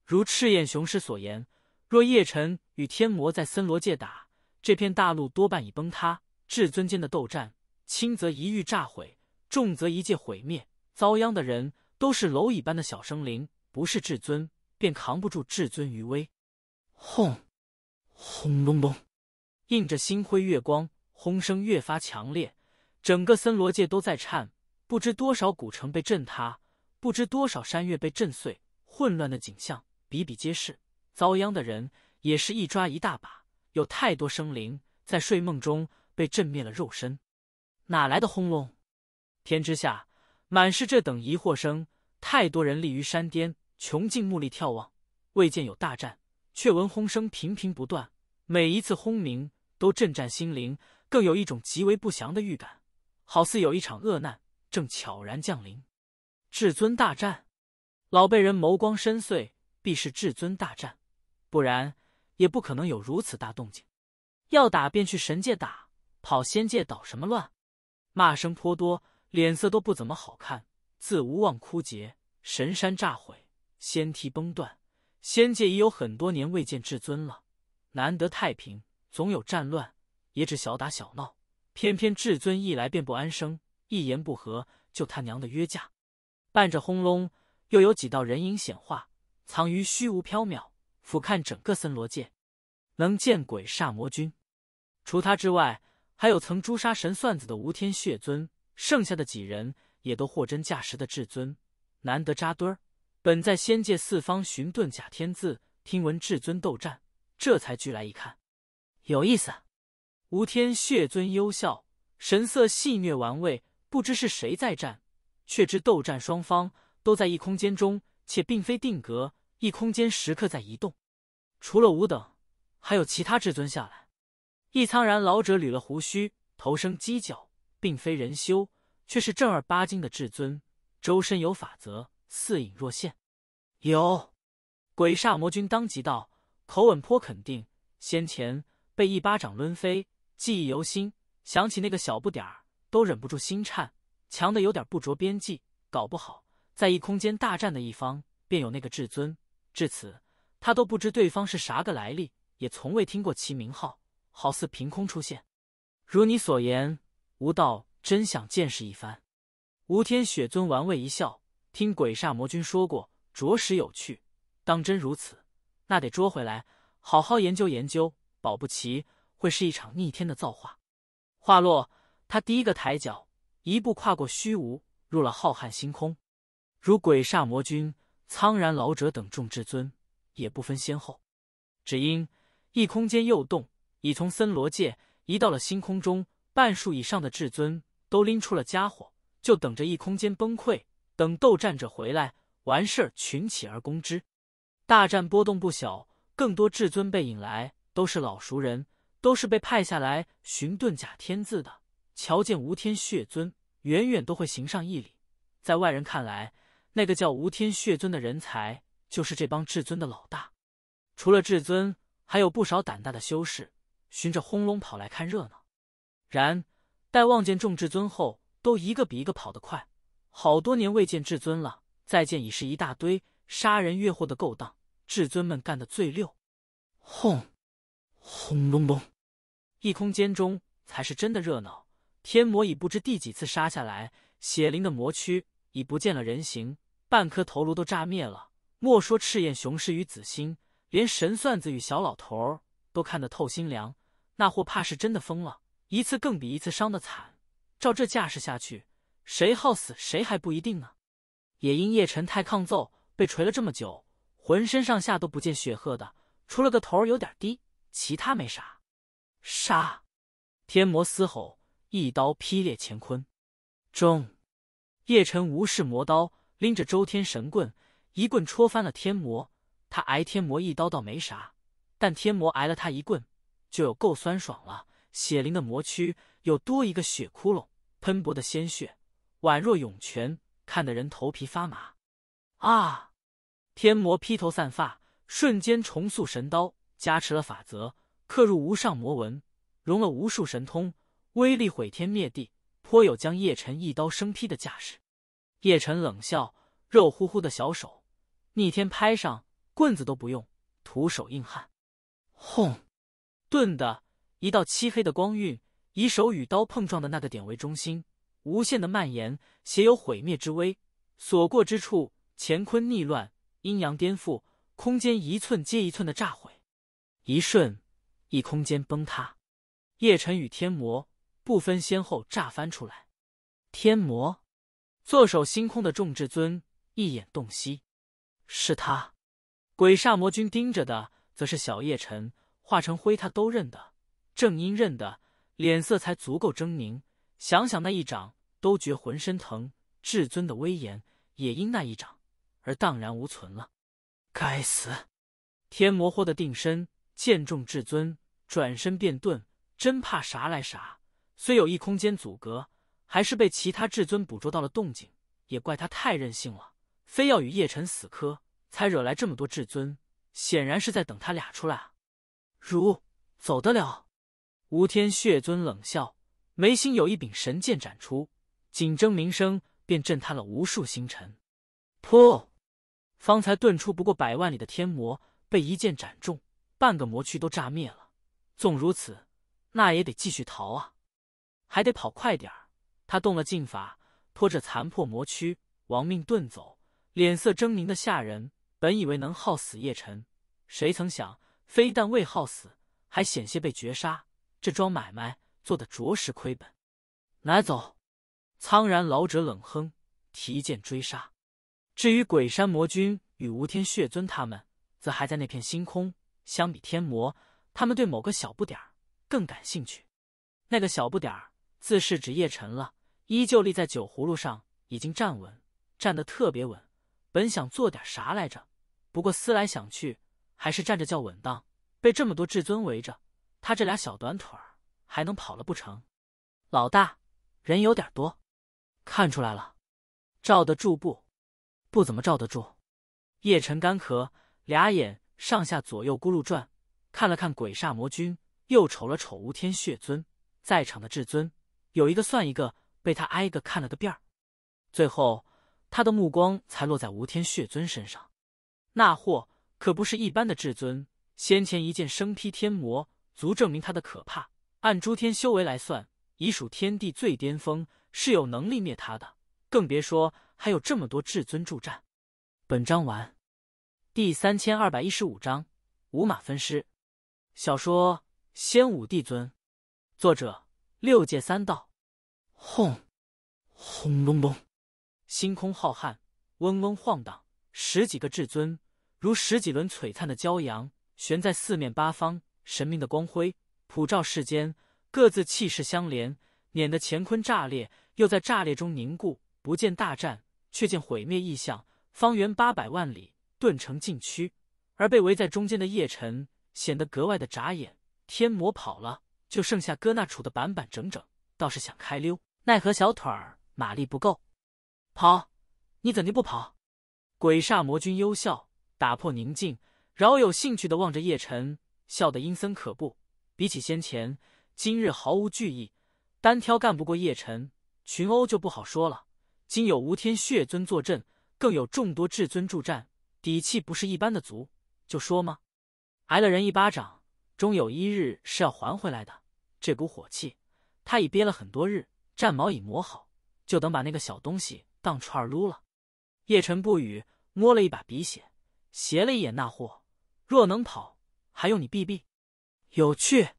如赤焰雄狮所言，若叶辰与天魔在森罗界打。这片大陆多半已崩塌，至尊间的斗战，轻则一域炸毁，重则一界毁灭。遭殃的人都是蝼蚁般的小生灵，不是至尊便扛不住至尊余威。轰！轰隆隆，映着星辉月光，轰声越发强烈，整个森罗界都在颤。不知多少古城被震塌，不知多少山岳被震碎，混乱的景象比比皆是，遭殃的人也是一抓一大把。有太多生灵在睡梦中被震灭了肉身，哪来的轰隆？天之下满是这等疑惑声。太多人立于山巅，穷尽目力眺望，未见有大战，却闻轰声频频不断。每一次轰鸣都震颤心灵，更有一种极为不祥的预感，好似有一场恶难正悄然降临。至尊大战，老辈人眸光深邃，必是至尊大战，不然。也不可能有如此大动静，要打便去神界打，跑仙界捣什么乱？骂声颇多，脸色都不怎么好看。自无望枯竭，神山炸毁，仙梯崩断，仙界已有很多年未见至尊了。难得太平，总有战乱，也只小打小闹。偏偏至尊一来便不安生，一言不合就他娘的约架。伴着轰隆，又有几道人影显化，藏于虚无缥缈。俯瞰整个森罗界，能见鬼煞魔君，除他之外，还有曾诛杀神算子的无天血尊，剩下的几人也都货真价实的至尊，难得扎堆儿。本在仙界四方寻遁甲天字，听闻至尊斗战，这才聚来一看，有意思。吴天血尊幽笑，神色戏谑玩味，不知是谁在战，却知斗战双方都在异空间中，且并非定格，异空间时刻在移动。除了吾等，还有其他至尊下来。易苍然老者捋了胡须，头生犄角，并非人修，却是正儿八经的至尊，周身有法则，似隐若现。有，鬼煞魔君当即道，口吻颇肯定。先前被一巴掌抡飞，记忆犹新，想起那个小不点儿，都忍不住心颤，强的有点不着边际，搞不好在异空间大战的一方，便有那个至尊。至此。他都不知对方是啥个来历，也从未听过其名号，好似凭空出现。如你所言，吾道真想见识一番。吴天雪尊玩味一笑，听鬼煞魔君说过，着实有趣。当真如此，那得捉回来，好好研究研究，保不齐会是一场逆天的造化。话落，他第一个抬脚，一步跨过虚无，入了浩瀚星空。如鬼煞魔君、苍然老者等众至尊。也不分先后，只因异空间又动，已从森罗界移到了星空中。半数以上的至尊都拎出了家伙，就等着异空间崩溃，等斗战者回来，完事儿群起而攻之。大战波动不小，更多至尊被引来，都是老熟人，都是被派下来寻遁甲天字的。瞧见吴天血尊，远远都会行上一礼。在外人看来，那个叫吴天血尊的人才。就是这帮至尊的老大，除了至尊，还有不少胆大的修士，循着轰隆跑来看热闹。然待望见众至尊后，都一个比一个跑得快。好多年未见至尊了，再见已是一大堆杀人越货的勾当，至尊们干得最溜。轰！轰隆隆！一空间中才是真的热闹。天魔已不知第几次杀下来，血灵的魔躯已不见了人形，半颗头颅都炸灭了。莫说赤焰雄狮与紫星，连神算子与小老头儿都看得透心凉。那货怕是真的疯了，一次更比一次伤的惨。照这架势下去，谁耗死谁还不一定呢。也因叶辰太抗揍，被锤了这么久，浑身上下都不见血褐的，除了个头儿有点低，其他没啥。杀！天魔嘶吼，一刀劈裂乾坤。中！叶辰无视魔刀，拎着周天神棍。一棍戳翻了天魔，他挨天魔一刀倒没啥，但天魔挨了他一棍就有够酸爽了。血灵的魔躯有多一个血窟窿，喷薄的鲜血宛若涌泉，看得人头皮发麻。啊！天魔披头散发，瞬间重塑神刀，加持了法则，刻入无上魔纹，融了无数神通，威力毁天灭地，颇有将叶辰一刀生劈的架势。叶辰冷笑，肉乎乎的小手。逆天拍上，棍子都不用，徒手硬汉。轰！顿的一道漆黑的光晕，以手与刀碰撞的那个点为中心，无限的蔓延，携有毁灭之威，所过之处，乾坤逆乱，阴阳颠覆，空间一寸接一寸的炸毁。一瞬，一空间崩塌。叶辰与天魔不分先后炸翻出来。天魔坐守星空的众至尊一眼洞悉。是他，鬼煞魔君盯着的，则是小叶尘化成灰，他都认得。正因认得，脸色才足够狰狞。想想那一掌，都觉浑身疼。至尊的威严也因那一掌而荡然无存了。该死！天魔豁的定身剑中至尊转身便遁，真怕啥来啥。虽有一空间阻隔，还是被其他至尊捕捉到了动静。也怪他太任性了。非要与叶辰死磕，才惹来这么多至尊，显然是在等他俩出来啊！如走得了，吴天血尊冷笑，眉心有一柄神剑斩出，仅争名声便震塌了无数星辰。噗！方才遁出不过百万里的天魔被一剑斩中，半个魔躯都炸灭了。纵如此，那也得继续逃啊！还得跑快点儿！他动了禁法，拖着残破魔躯亡命遁走。脸色狰狞的下人本以为能耗死叶辰，谁曾想非但未耗死，还险些被绝杀。这桩买卖做的着实亏本。拿走！苍然老者冷哼，提剑追杀。至于鬼山魔君与无天血尊他们，则还在那片星空。相比天魔，他们对某个小不点儿更感兴趣。那个小不点儿，自是指叶辰了。依旧立在酒葫芦上，已经站稳，站得特别稳。本想做点啥来着，不过思来想去，还是站着较稳当。被这么多至尊围着，他这俩小短腿儿还能跑了不成？老大，人有点多，看出来了，罩得住不？不怎么罩得住。叶辰干咳，俩眼上下左右咕噜转，看了看鬼煞魔君，又瞅了瞅无天血尊，在场的至尊有一个算一个，被他挨个看了个遍儿，最后。他的目光才落在吴天血尊身上，那货可不是一般的至尊。先前一剑生劈天魔，足证明他的可怕。按诸天修为来算，已属天地最巅峰，是有能力灭他的。更别说还有这么多至尊助战。本章完。第三千二百一十五章五马分尸。小说《仙武帝尊》，作者：六界三道。轰！轰隆隆！星空浩瀚，嗡嗡晃荡，十几个至尊如十几轮璀璨的骄阳，悬在四面八方，神明的光辉普照世间，各自气势相连，碾得乾坤炸裂，又在炸裂中凝固，不见大战，却见毁灭意象。方圆八百万里顿成禁区，而被围在中间的叶辰显得格外的眨眼。天魔跑了，就剩下哥那杵的板板整整，倒是想开溜，奈何小腿儿马力不够。跑？你怎地不跑？鬼煞魔君幽笑，打破宁静，饶有兴趣的望着叶辰，笑得阴森可怖。比起先前，今日毫无惧意。单挑干不过叶辰，群殴就不好说了。今有吴天血尊坐镇，更有众多至尊助战，底气不是一般的足。就说嘛，挨了人一巴掌，终有一日是要还回来的。这股火气，他已憋了很多日，战矛已磨好，就等把那个小东西。当串撸了，叶辰不语，摸了一把鼻血，斜了一眼那货。若能跑，还用你避避？有趣。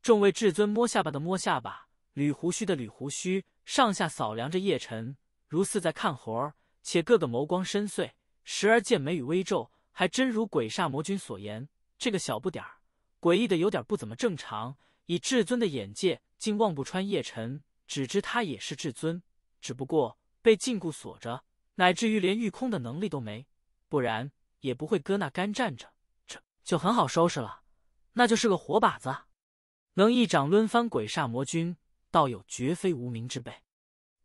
众位至尊摸下巴的摸下巴，捋胡须的捋胡须，上下扫量着叶辰，如似在看活儿，且个个眸光深邃，时而剑眉与微皱，还真如鬼煞魔君所言，这个小不点儿诡异的有点不怎么正常。以至尊的眼界，竟望不穿叶辰，只知他也是至尊，只不过……被禁锢锁着，乃至于连御空的能力都没，不然也不会搁那干站着。这就很好收拾了，那就是个活靶子，能一掌抡翻鬼煞魔君，道友绝非无名之辈。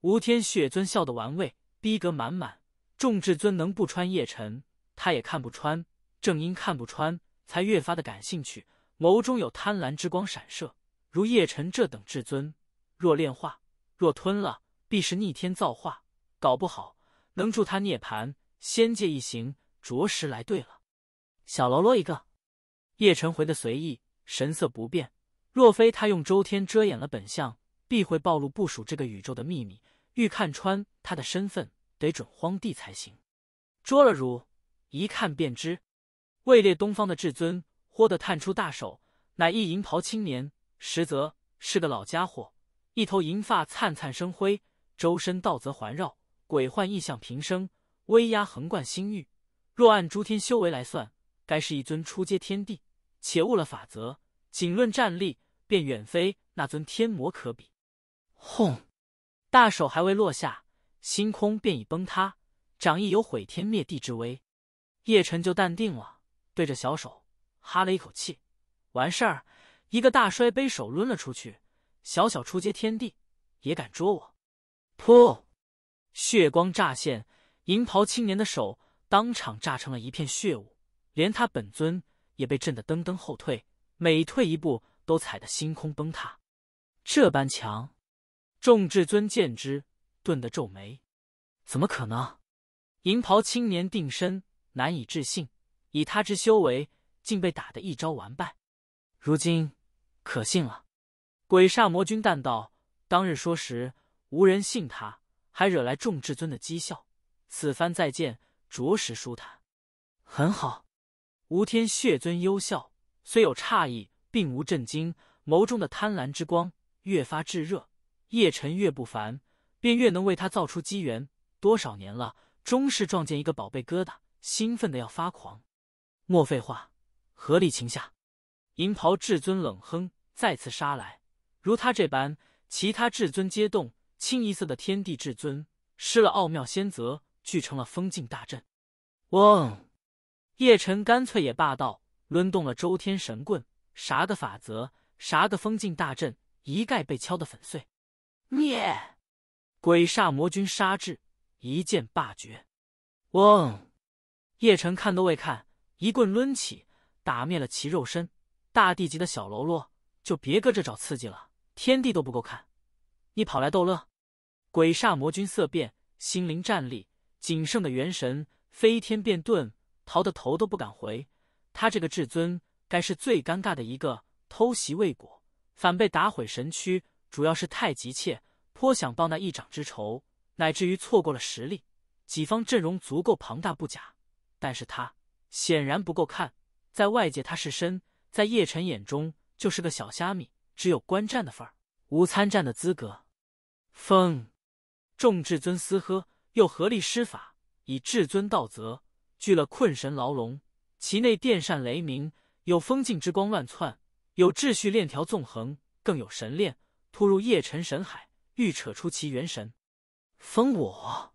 吴天血尊笑得玩味，逼格满满。众至尊能不穿叶辰，他也看不穿，正因看不穿，才越发的感兴趣，眸中有贪婪之光闪射。如叶辰这等至尊，若炼化，若吞了，必是逆天造化。搞不好能助他涅槃，仙界一行着实来对了。小喽啰一个，叶晨回的随意，神色不变。若非他用周天遮掩了本相，必会暴露部署这个宇宙的秘密。欲看穿他的身份，得准荒地才行。捉了汝，一看便知。位列东方的至尊，豁得探出大手，乃一银袍青年，实则是个老家伙，一头银发灿灿生辉，周身道泽环绕。鬼幻异象平生，威压横贯星域。若按诸天修为来算，该是一尊出阶天帝。且悟了法则，仅论战力，便远非那尊天魔可比。轰！大手还未落下，星空便已崩塌，掌意有毁天灭地之威。叶辰就淡定了，对着小手哈了一口气，完事儿，一个大摔杯手抡了出去。小小出阶天地也敢捉我？噗！血光乍现，银袍青年的手当场炸成了一片血雾，连他本尊也被震得噔噔后退，每退一步都踩得星空崩塌。这般强，众至尊见之，顿得皱眉。怎么可能？银袍青年定身，难以置信，以他之修为，竟被打得一招完败。如今，可信了。鬼煞魔君淡道：“当日说时，无人信他。”还惹来众至尊的讥笑，此番再见，着实舒坦，很好。吴天血尊幽笑，虽有诧异，并无震惊，眸中的贪婪之光越发炙热。叶辰越不凡，便越能为他造出机缘。多少年了，终是撞见一个宝贝疙瘩，兴奋的要发狂。莫废话，合力擒下！银袍至尊冷哼，再次杀来。如他这般，其他至尊皆动。清一色的天地至尊失了奥妙仙泽，聚成了封禁大阵。嗡！叶辰干脆也霸道，抡动了周天神棍，啥个法则，啥个封禁大阵，一概被敲得粉碎。灭！鬼煞魔君杀至，一剑霸绝。嗡！叶辰看都未看，一棍抡起，打灭了其肉身。大地级的小喽啰就别搁这找刺激了，天地都不够看，你跑来逗乐。鬼煞魔君色变，心灵战栗，仅剩的元神飞天变遁，逃得头都不敢回。他这个至尊，该是最尴尬的一个。偷袭未果，反被打毁神躯，主要是太急切，颇想报那一掌之仇，乃至于错过了实力。己方阵容足够庞大不假，但是他显然不够看。在外界他是身，在叶辰眼中就是个小虾米，只有观战的份儿，无参战的资格。风。众至尊嘶喝，又合力施法，以至尊道则聚了困神牢笼。其内电闪雷鸣，有风镜之光乱窜，有秩序链条纵横，更有神链突入叶辰神海，欲扯出其元神。封我！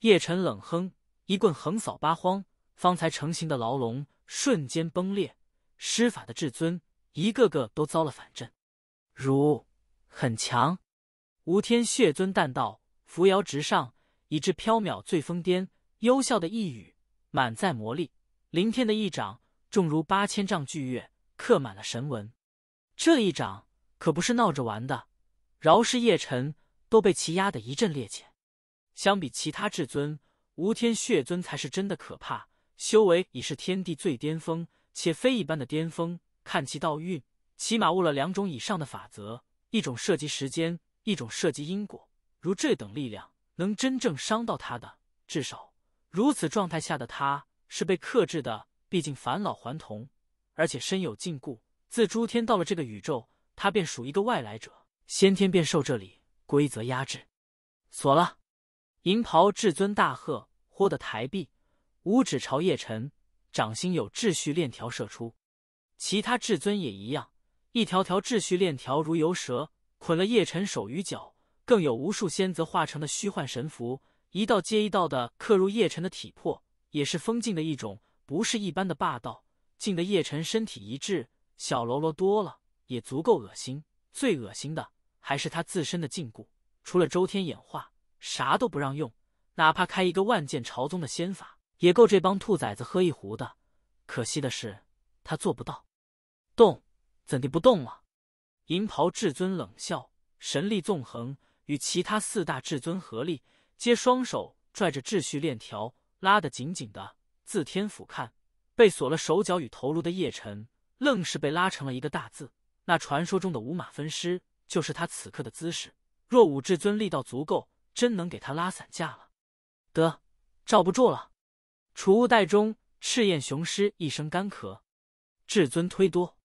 叶辰冷哼，一棍横扫八荒，方才成型的牢笼瞬间崩裂。施法的至尊一个个都遭了反震。如很强，吴天血尊淡道。扶摇直上，以至飘渺醉峰巅，幽啸的一语满载魔力。凌天的一掌重如八千丈巨岳，刻满了神纹。这一掌可不是闹着玩的，饶是叶辰都被其压得一阵趔趄。相比其他至尊，无天血尊才是真的可怕。修为已是天地最巅峰，且非一般的巅峰。看其道运，起码悟了两种以上的法则，一种涉及时间，一种涉及因果。如这等力量，能真正伤到他的，至少如此状态下的他是被克制的。毕竟返老还童，而且身有禁锢。自诸天到了这个宇宙，他便属一个外来者，先天便受这里规则压制。锁了！银袍至尊大喝，豁的抬臂，五指朝叶辰，掌心有秩序链条射出。其他至尊也一样，一条条秩序链条如游蛇，捆了叶辰手与脚。更有无数仙则化成的虚幻神符，一道接一道的刻入叶辰的体魄，也是封禁的一种，不是一般的霸道，禁得叶辰身体一滞。小喽啰多了也足够恶心，最恶心的还是他自身的禁锢，除了周天演化，啥都不让用，哪怕开一个万剑朝宗的仙法，也够这帮兔崽子喝一壶的。可惜的是，他做不到。动，怎地不动了？银袍至尊冷笑，神力纵横。与其他四大至尊合力，皆双手拽着秩序链条，拉得紧紧的。自天俯看，被锁了手脚与头颅的叶辰，愣是被拉成了一个大字。那传说中的五马分尸，就是他此刻的姿势。若五至尊力道足够，真能给他拉散架了。得，罩不住了。储物袋中，赤焰雄狮一声干咳。至尊忒多，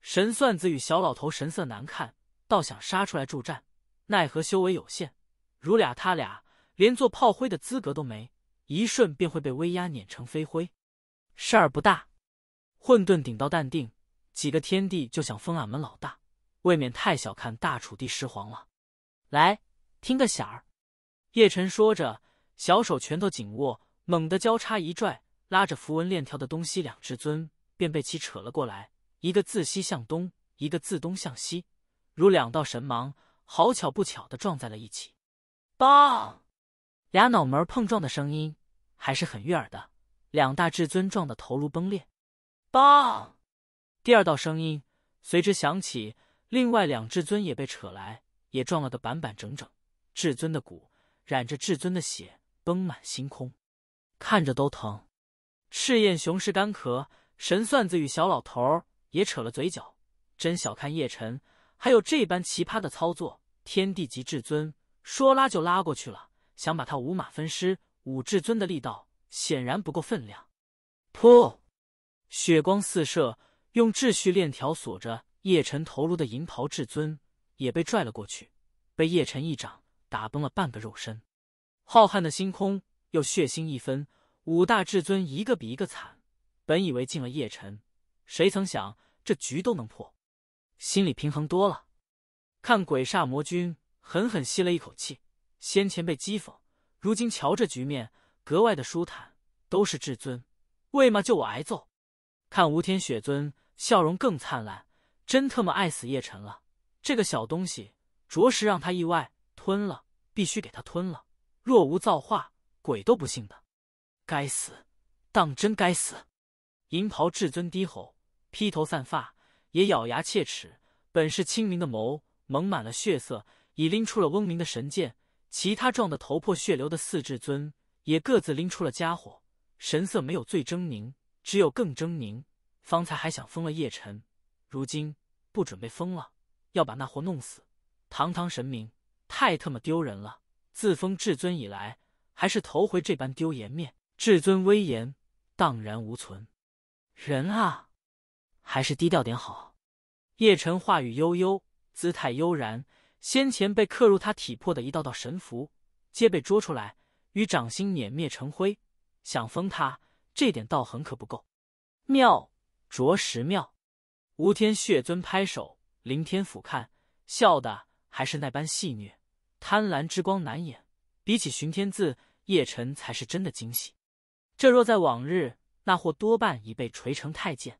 神算子与小老头神色难看，倒想杀出来助战。奈何修为有限，如俩他俩连做炮灰的资格都没，一瞬便会被威压碾成飞灰。事儿不大，混沌顶到淡定，几个天地就想封俺们老大，未免太小看大楚帝十皇了。来，听个响儿。叶辰说着，小手拳头紧握，猛地交叉一拽，拉着符文链条的东西，两至尊便被其扯了过来，一个自西向东，一个自东向西，如两道神芒。好巧不巧的撞在了一起，嘣，俩脑门碰撞的声音还是很悦耳的。两大至尊撞得头颅崩裂，砰！第二道声音随之响起，另外两至尊也被扯来，也撞了个板板整整。至尊的骨染着至尊的血，崩满星空，看着都疼。赤焰雄狮干咳，神算子与小老头儿也扯了嘴角，真小看叶辰，还有这般奇葩的操作。天地级至尊说拉就拉过去了，想把他五马分尸，五至尊的力道显然不够分量。噗，血光四射，用秩序链条锁着叶辰头颅的银袍至尊也被拽了过去，被叶辰一掌打崩了半个肉身。浩瀚的星空又血腥一分，五大至尊一个比一个惨。本以为进了叶辰，谁曾想这局都能破，心里平衡多了。看鬼煞魔君狠狠吸了一口气，先前被讥讽，如今瞧这局面，格外的舒坦。都是至尊，为嘛就我挨揍？看吴天雪尊笑容更灿烂，真特么爱死叶辰了。这个小东西，着实让他意外。吞了，必须给他吞了。若无造化，鬼都不信的。该死，当真该死！银袍至尊低吼，披头散发，也咬牙切齿。本是清明的眸。蒙满了血色，已拎出了嗡鸣的神剑。其他撞得头破血流的四至尊也各自拎出了家伙，神色没有最狰狞，只有更狰狞。方才还想封了叶辰，如今不准备封了，要把那货弄死。堂堂神明，太特么丢人了！自封至尊以来，还是头回这般丢颜面，至尊威严荡然无存。人啊，还是低调点好。叶辰话语悠悠。姿态悠然，先前被刻入他体魄的一道道神符，皆被捉出来，与掌心碾灭成灰。想封他，这点道行可不够。妙，着实妙。吴天血尊拍手，凌天俯瞰，笑的还是那般戏谑，贪婪之光难掩。比起寻天字，叶辰才是真的惊喜。这若在往日，那货多半已被锤成太监。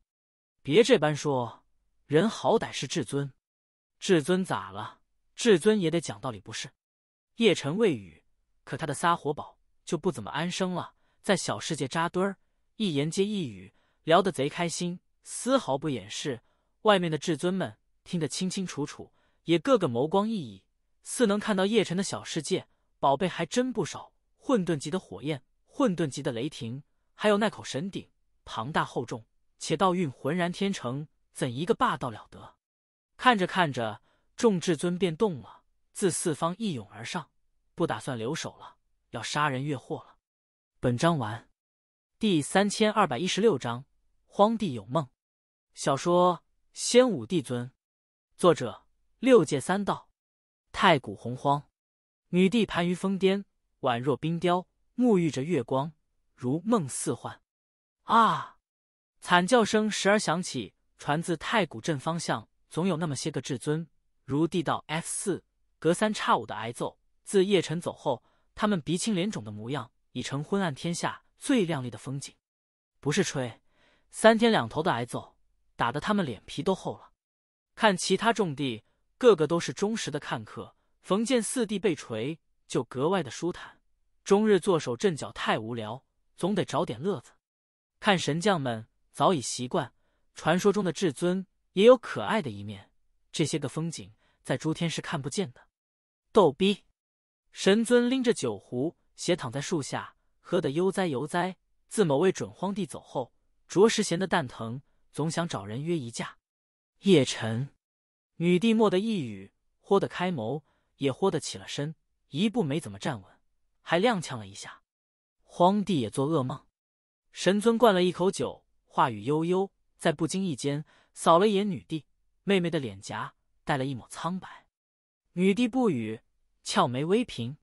别这般说，人好歹是至尊。至尊咋了？至尊也得讲道理，不是？叶辰未语，可他的撒活宝就不怎么安生了，在小世界扎堆儿，一言接一语，聊得贼开心，丝毫不掩饰。外面的至尊们听得清清楚楚，也个个眸光熠熠，似能看到叶辰的小世界。宝贝还真不少，混沌级的火焰，混沌级的雷霆，还有那口神鼎，庞大厚重，且道韵浑然天成，怎一个霸道了得？看着看着，众至尊便动了，自四方一涌而上，不打算留守了，要杀人越货了。本章完。第三千二百一十六章：荒地有梦。小说《仙武帝尊》，作者：六界三道。太古洪荒，女帝盘于峰巅，宛若冰雕，沐浴着月光，如梦似幻。啊！惨叫声时而响起，传自太古镇方向。总有那么些个至尊，如地道 F 四，隔三差五的挨揍。自叶晨走后，他们鼻青脸肿的模样，已成昏暗天下最亮丽的风景。不是吹，三天两头的挨揍，打得他们脸皮都厚了。看其他种地，个个都是忠实的看客。逢见四弟被锤，就格外的舒坦。终日坐手阵脚太无聊，总得找点乐子。看神将们早已习惯，传说中的至尊。也有可爱的一面，这些个风景在诸天是看不见的。逗逼！神尊拎着酒壶斜躺在树下，喝得悠哉悠哉。自某位准荒帝走后，着实闲得蛋疼，总想找人约一架。叶辰。女帝莫的一语，豁得开眸，也豁得起了身，一步没怎么站稳，还踉跄了一下。荒帝也做噩梦。神尊灌了一口酒，话语悠悠，在不经意间。扫了一眼女帝，妹妹的脸颊带了一抹苍白。女帝不语，俏眉微平。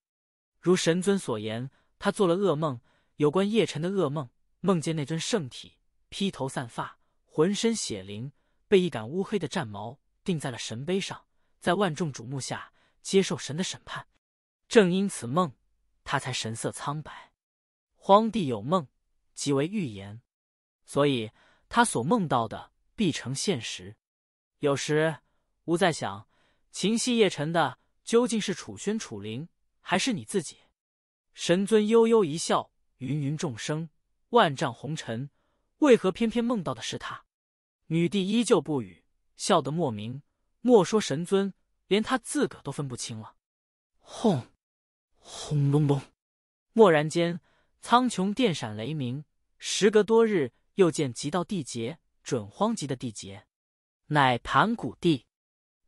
如神尊所言，她做了噩梦，有关叶辰的噩梦。梦见那尊圣体披头散发，浑身血淋，被一杆乌黑的战矛钉在了神碑上，在万众瞩目下接受神的审判。正因此梦，她才神色苍白。荒地有梦，即为预言，所以她所梦到的。必成现实。有时，吾在想，情系叶辰的究竟是楚轩、楚灵，还是你自己？神尊悠悠一笑，芸芸众生，万丈红尘，为何偏偏梦到的是他？女帝依旧不语，笑得莫名。莫说神尊，连他自个都分不清了。轰！轰隆隆！蓦然间，苍穹电闪雷鸣。时隔多日，又见极道地劫。准荒极的地劫，乃盘古地。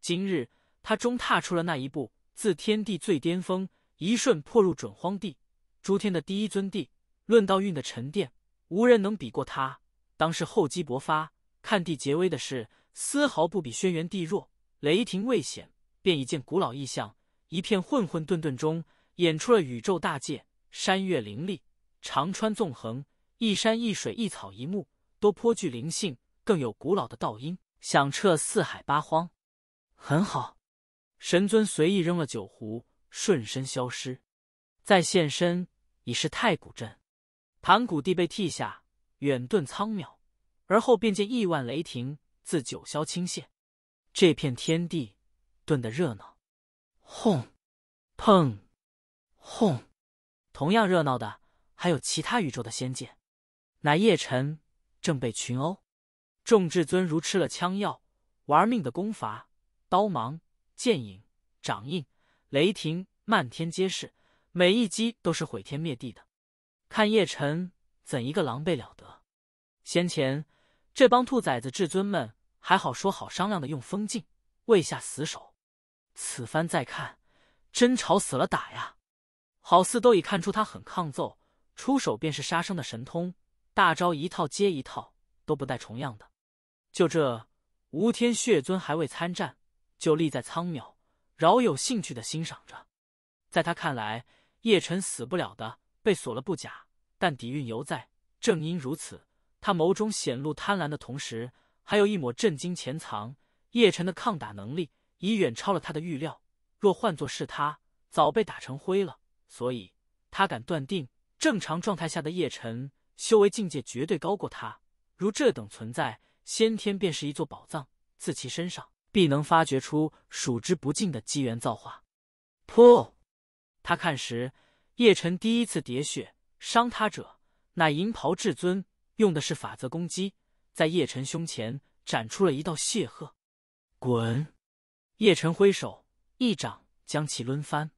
今日他终踏出了那一步，自天地最巅峰一瞬破入准荒地。诸天的第一尊地，论道运的沉淀，无人能比过他。当是厚积薄发，看地劫威的是丝毫不比轩辕帝弱。雷霆未显，便已见古老异象，一片混混沌沌中演出了宇宙大界，山岳林立，长川纵横，一山一水一草一木都颇具灵性。更有古老的道音响彻四海八荒，很好。神尊随意扔了酒壶，瞬身消失，再现身已是太古镇。盘古帝被剃下，远遁苍渺，而后便见亿万雷霆自九霄倾泻，这片天地顿得热闹。轰！砰！轰！同样热闹的还有其他宇宙的仙界，乃叶辰正被群殴。众至尊如吃了枪药，玩命的攻伐，刀芒、剑影、掌印、雷霆漫天皆是，每一击都是毁天灭地的。看叶辰怎一个狼狈了得！先前这帮兔崽子至尊们还好说，好商量的，用封禁未下死手。此番再看，真吵死了打呀！好似都已看出他很抗揍，出手便是杀生的神通，大招一套接一套，都不带重样的。就这，无天血尊还未参战，就立在苍渺，饶有兴趣的欣赏着。在他看来，叶辰死不了的，被锁了不假，但底蕴犹在。正因如此，他眸中显露贪婪的同时，还有一抹震惊潜藏。叶辰的抗打能力已远超了他的预料，若换作是他，早被打成灰了。所以，他敢断定，正常状态下的叶辰修为境界绝对高过他。如这等存在。先天便是一座宝藏，自其身上必能发掘出数之不尽的机缘造化。噗！他看时，叶辰第一次喋血，伤他者乃银袍至尊，用的是法则攻击，在叶辰胸前斩出了一道血鹤。滚！叶辰挥手一掌将其抡翻。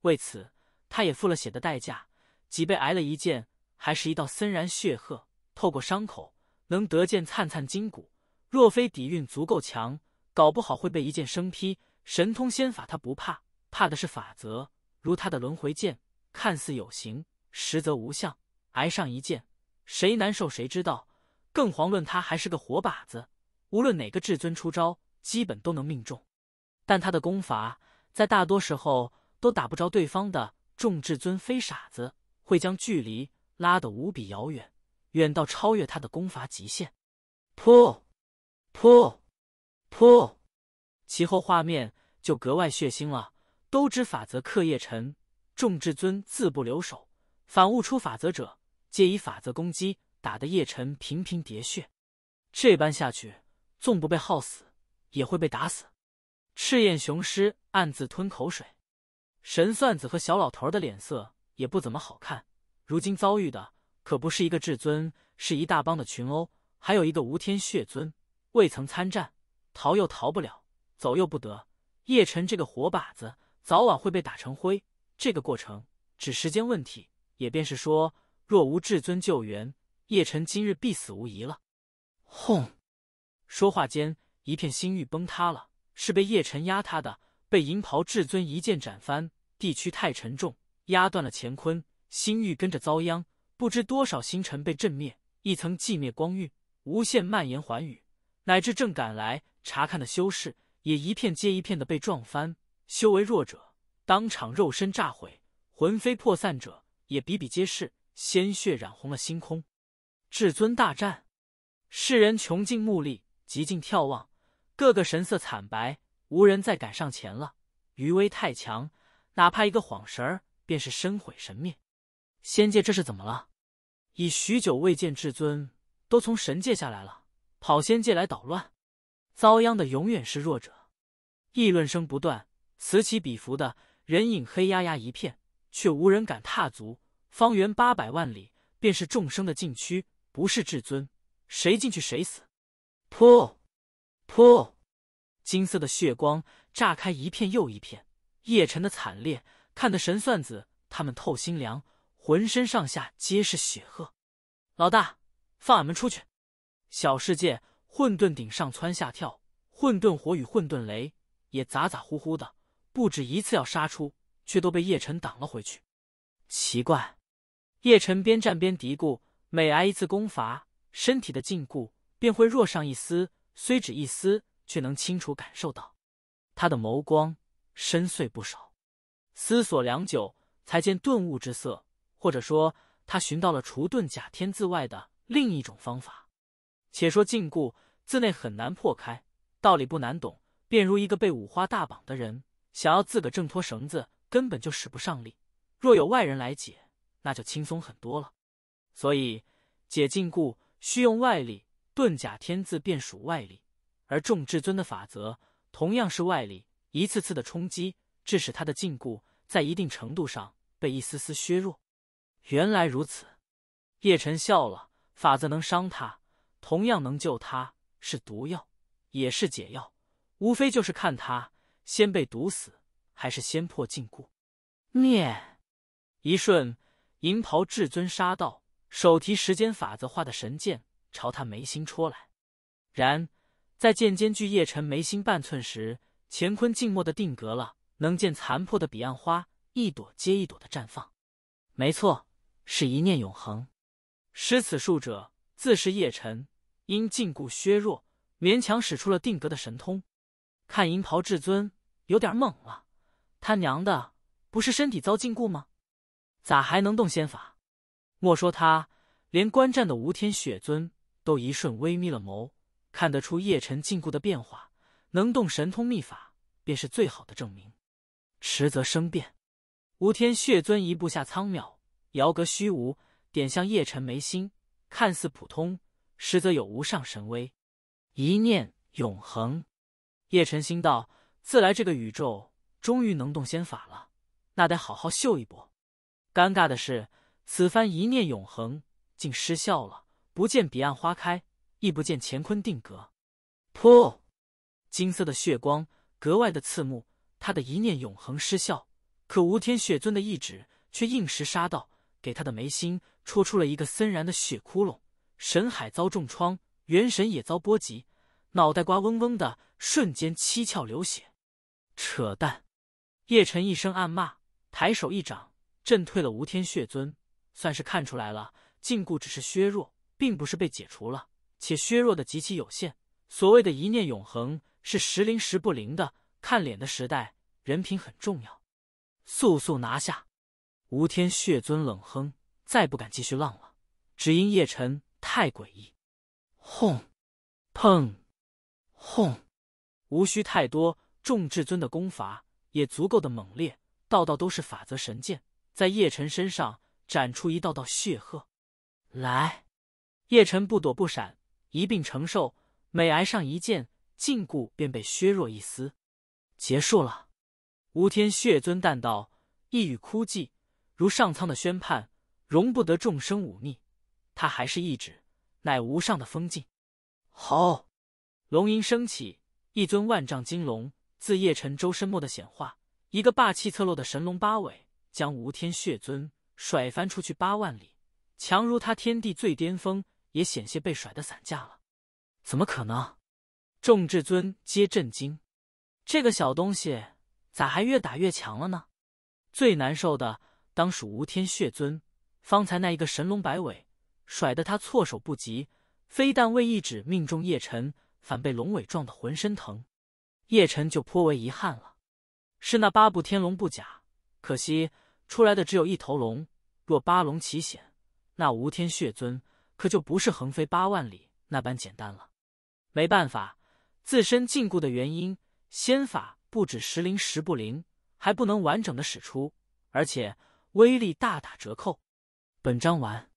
为此，他也付了血的代价，脊背挨了一剑，还是一道森然血鹤，透过伤口。能得见灿灿筋骨，若非底蕴足够强，搞不好会被一剑生劈。神通仙法他不怕，怕的是法则。如他的轮回剑，看似有形，实则无相。挨上一剑，谁难受谁知道。更遑论他还是个活靶子，无论哪个至尊出招，基本都能命中。但他的功法，在大多时候都打不着对方的。众至尊非傻子，会将距离拉得无比遥远。远到超越他的功法极限，噗，噗，噗，其后画面就格外血腥了。都知法则克叶辰，众至尊自不留手，反悟出法则者，皆以法则攻击，打得叶辰频频喋血。这般下去，纵不被耗死，也会被打死。赤焰雄狮暗自吞口水，神算子和小老头的脸色也不怎么好看。如今遭遇的。可不是一个至尊，是一大帮的群殴，还有一个无天血尊未曾参战，逃又逃不了，走又不得。叶辰这个活靶子，早晚会被打成灰，这个过程只时间问题。也便是说，若无至尊救援，叶辰今日必死无疑了。轰！说话间，一片心域崩塌了，是被叶辰压塌的，被银袍至尊一剑斩翻，地区太沉重，压断了乾坤，心域跟着遭殃。不知多少星辰被震灭，一层寂灭光晕无限蔓延寰宇，乃至正赶来查看的修士也一片接一片的被撞翻，修为弱者当场肉身炸毁，魂飞魄散者也比比皆是，鲜血染红了星空。至尊大战，世人穷尽目力极尽眺望，个个神色惨白，无人再敢上前了。余威太强，哪怕一个晃神儿，便是身毁神灭。仙界这是怎么了？已许久未见，至尊都从神界下来了，跑仙界来捣乱。遭殃的永远是弱者。议论声不断，此起彼伏的人影黑压压一片，却无人敢踏足。方圆八百万里便是众生的禁区，不是至尊，谁进去谁死。噗，噗，金色的血光炸开一片又一片，叶晨的惨烈看得神算子他们透心凉。浑身上下皆是血褐。老大，放俺们出去！小世界混沌顶上蹿下跳，混沌火与混沌雷也咋咋呼呼的，不止一次要杀出，却都被叶辰挡了回去。奇怪，叶辰边战边嘀咕：“每挨一次攻伐，身体的禁锢便会弱上一丝，虽只一丝，却能清楚感受到。”他的眸光深邃不少，思索良久，才见顿悟之色。或者说，他寻到了除遁甲天字外的另一种方法。且说禁锢字内很难破开，道理不难懂，便如一个被五花大绑的人，想要自个挣脱绳子，根本就使不上力。若有外人来解，那就轻松很多了。所以解禁锢需用外力，遁甲天字便属外力。而众至尊的法则同样是外力，一次次的冲击，致使他的禁锢在一定程度上被一丝丝削弱。原来如此，叶辰笑了。法则能伤他，同样能救他，是毒药，也是解药，无非就是看他先被毒死，还是先破禁锢。灭！一瞬，银袍至尊杀到，手提时间法则化的神剑，朝他眉心戳来。然，在剑尖距叶辰眉心半寸时，乾坤静默的定格了，能见残破的彼岸花，一朵接一朵的绽放。没错。是一念永恒，施此术者自是叶辰。因禁锢削弱，勉强使出了定格的神通。看银袍至尊有点懵了，他娘的，不是身体遭禁锢吗？咋还能动仙法？莫说他，连观战的吴天血尊都一瞬微眯了眸，看得出叶辰禁锢的变化，能动神通秘法，便是最好的证明。迟则生变，吴天血尊一步下苍渺。遥阁虚无，点向叶晨眉心，看似普通，实则有无上神威。一念永恒，叶晨心道：自来这个宇宙，终于能动仙法了，那得好好秀一波。尴尬的是，此番一念永恒竟失效了，不见彼岸花开，亦不见乾坤定格。噗！金色的血光格外的刺目，他的一念永恒失效，可无天血尊的一指却硬实杀到。给他的眉心戳出了一个森然的血窟窿，神海遭重创，元神也遭波及，脑袋瓜嗡嗡的，瞬间七窍流血。扯淡！叶辰一声暗骂，抬手一掌震退了无天血尊，算是看出来了，禁锢只是削弱，并不是被解除了，且削弱的极其有限。所谓的一念永恒，是时灵时不灵的，看脸的时代，人品很重要。速速拿下！吴天血尊冷哼，再不敢继续浪了，只因叶辰太诡异。轰！砰！轰！无需太多，众至尊的功法也足够的猛烈，道道都是法则神剑，在叶辰身上斩出一道道血痕。来，叶辰不躲不闪，一并承受，每挨上一剑，禁锢便被削弱一丝。结束了。吴天血尊淡道，一语枯寂。如上苍的宣判，容不得众生忤逆。他还是一指，乃无上的封禁。好，龙吟升起，一尊万丈金龙自叶辰周身末的显化，一个霸气侧漏的神龙八尾，将无天血尊甩翻出去八万里。强如他天地最巅峰，也险些被甩得散架了。怎么可能？众至尊皆震惊：这个小东西咋还越打越强了呢？最难受的。当属无天血尊，方才那一个神龙摆尾，甩得他措手不及，非但未一指命中叶辰，反被龙尾撞得浑身疼。叶辰就颇为遗憾了，是那八部天龙不假，可惜出来的只有一头龙。若八龙齐显，那无天血尊可就不是横飞八万里那般简单了。没办法，自身禁锢的原因，仙法不止时灵时不灵，还不能完整的使出，而且。威力大打折扣。本章完。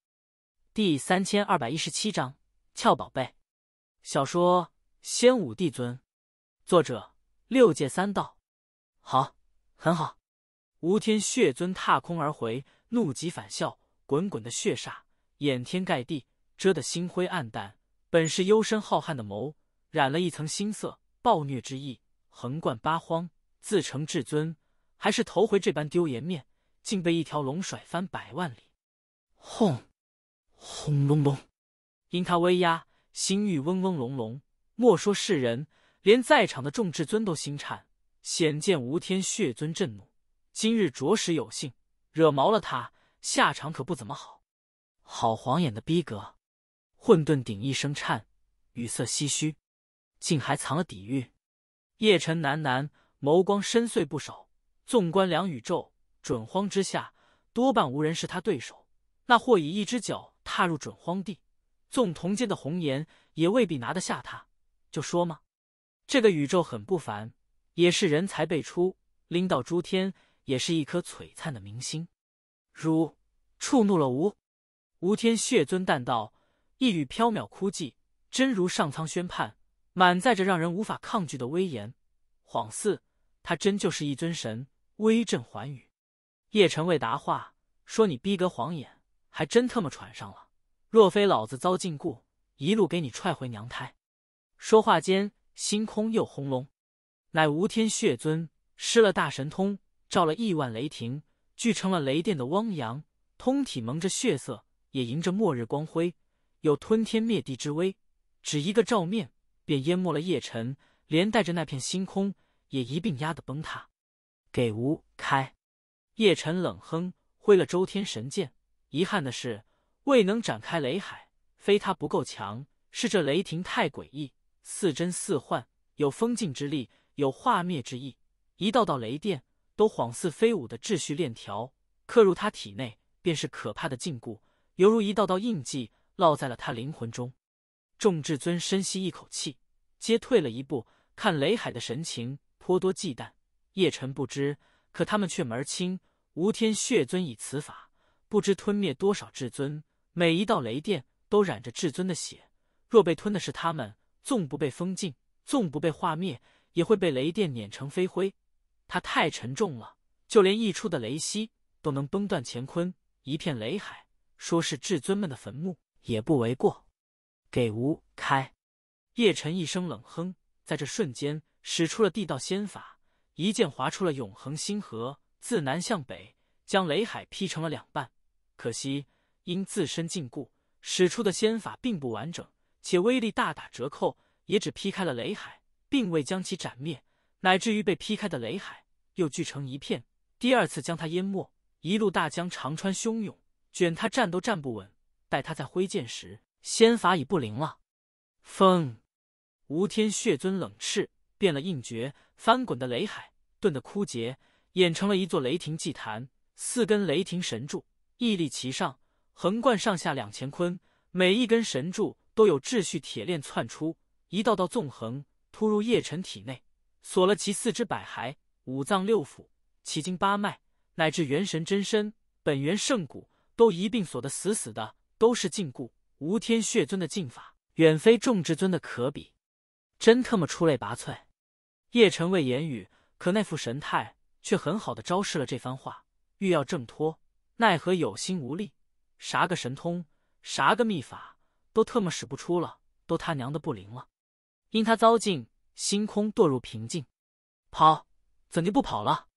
第三千二百一十七章俏宝贝。小说《仙武帝尊》，作者六界三道。好，很好。吴天血尊踏空而回，怒极反笑，滚滚的血煞，掩天盖地，遮得星辉暗淡。本是幽深浩瀚的眸，染了一层腥色，暴虐之意横贯八荒。自成至尊，还是头回这般丢颜面。竟被一条龙甩翻百万里，轰！轰隆隆！因他威压，心欲嗡嗡隆隆。莫说世人，连在场的众至尊都心颤。显见无天血尊震怒，今日着实有幸惹毛了他，下场可不怎么好。好晃眼的逼格！混沌顶一声颤，语色唏嘘，竟还藏了底蕴。叶辰喃喃，眸光深邃不少。纵观两宇宙。准荒之下，多半无人是他对手。那或以一只脚踏入准荒地，纵同阶的红颜也未必拿得下他。就说嘛，这个宇宙很不凡，也是人才辈出，拎到诸天也是一颗璀璨的明星。如触怒了吾，吴天血尊淡道，一语飘渺枯寂，真如上苍宣判，满载着让人无法抗拒的威严，恍似他真就是一尊神，威震寰宇。叶辰未答话，说：“你逼格晃眼，还真他妈喘上了。若非老子遭禁锢，一路给你踹回娘胎。”说话间，星空又轰隆，乃无天血尊失了大神通，召了亿万雷霆，聚成了雷电的汪洋，通体蒙着血色，也迎着末日光辉，有吞天灭地之威。只一个照面，便淹没了叶辰，连带着那片星空也一并压得崩塌。给吾开。叶辰冷哼，挥了周天神剑。遗憾的是，未能展开雷海。非他不够强，是这雷霆太诡异，似真似幻，有封禁之力，有化灭之意。一道道雷电都恍似飞舞的秩序链条，刻入他体内，便是可怕的禁锢，犹如一道道印记烙在了他灵魂中。众至尊深吸一口气，皆退了一步，看雷海的神情颇多忌惮。叶辰不知。可他们却门儿清，吴天血尊以此法，不知吞灭多少至尊，每一道雷电都染着至尊的血。若被吞的是他们，纵不被封禁，纵不被化灭，也会被雷电碾成飞灰。它太沉重了，就连溢出的雷息都能崩断乾坤。一片雷海，说是至尊们的坟墓也不为过。给吴开，叶辰一声冷哼，在这瞬间使出了地道仙法。一剑划出了永恒星河，自南向北，将雷海劈成了两半。可惜因自身禁锢，使出的仙法并不完整，且威力大打折扣，也只劈开了雷海，并未将其斩灭。乃至于被劈开的雷海又聚成一片，第二次将它淹没。一路大江长川汹涌，卷他站都站不稳。待他在挥剑时，仙法已不灵了。风，无天血尊冷斥。变了印诀，翻滚的雷海顿的枯竭，演成了一座雷霆祭坛。四根雷霆神柱屹立其上，横贯上下两乾坤。每一根神柱都有秩序铁链窜出，一道道纵横突入叶辰体内，锁了其四肢百骸、五脏六腑、奇经八脉，乃至元神真身、本源圣骨，都一并锁得死死的，都是禁锢。无天血尊的禁法远非众至尊的可比，真他妈出类拔萃！叶辰未言语，可那副神态却很好的昭示了这番话。欲要挣脱，奈何有心无力。啥个神通，啥个秘法，都特么使不出了，都他娘的不灵了。因他遭禁，星空堕入平静。跑？怎地不跑了？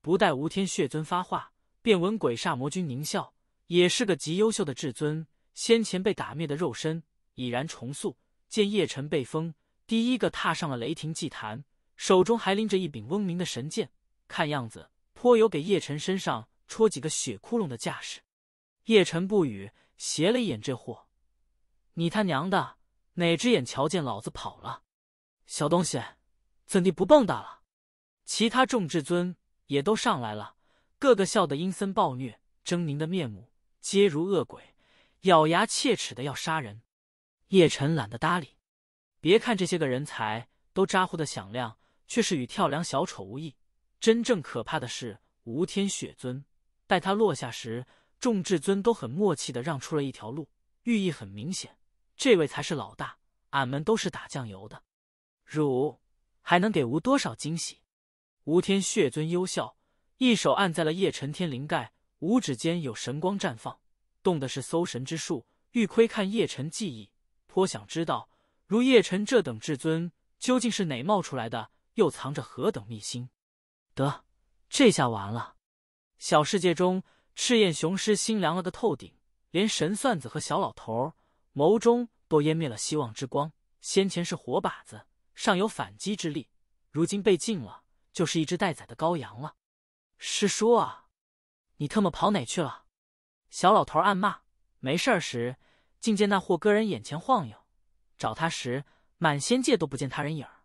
不待无天血尊发话，便闻鬼煞魔君狞笑。也是个极优秀的至尊，先前被打灭的肉身已然重塑。见叶辰被封，第一个踏上了雷霆祭坛。手中还拎着一柄嗡鸣的神剑，看样子颇有给叶辰身上戳几个血窟窿的架势。叶辰不语，斜了一眼这货：“你他娘的哪只眼瞧见老子跑了？小东西，怎地不蹦跶了？”其他众至尊也都上来了，个个笑得阴森暴虐，狰狞的面目皆如恶鬼，咬牙切齿的要杀人。叶辰懒得搭理。别看这些个人才都咋呼的响亮。却是与跳梁小丑无异。真正可怕的是吴天血尊，待他落下时，众至尊都很默契的让出了一条路，寓意很明显：这位才是老大，俺们都是打酱油的。汝还能给吾多少惊喜？吴天血尊幽笑，一手按在了叶辰天灵盖，五指间有神光绽放，动的是搜神之术，欲窥看叶辰记忆，颇想知道如叶辰这等至尊究竟是哪冒出来的。又藏着何等秘辛？得，这下完了！小世界中，赤焰雄狮心凉了个透顶，连神算子和小老头眸中都湮灭了希望之光。先前是活靶子，尚有反击之力，如今被禁了，就是一只待宰的羔羊了。师叔啊，你特么跑哪去了？小老头暗骂。没事儿时，竟见那货搁人眼前晃悠；找他时，满仙界都不见他人影儿。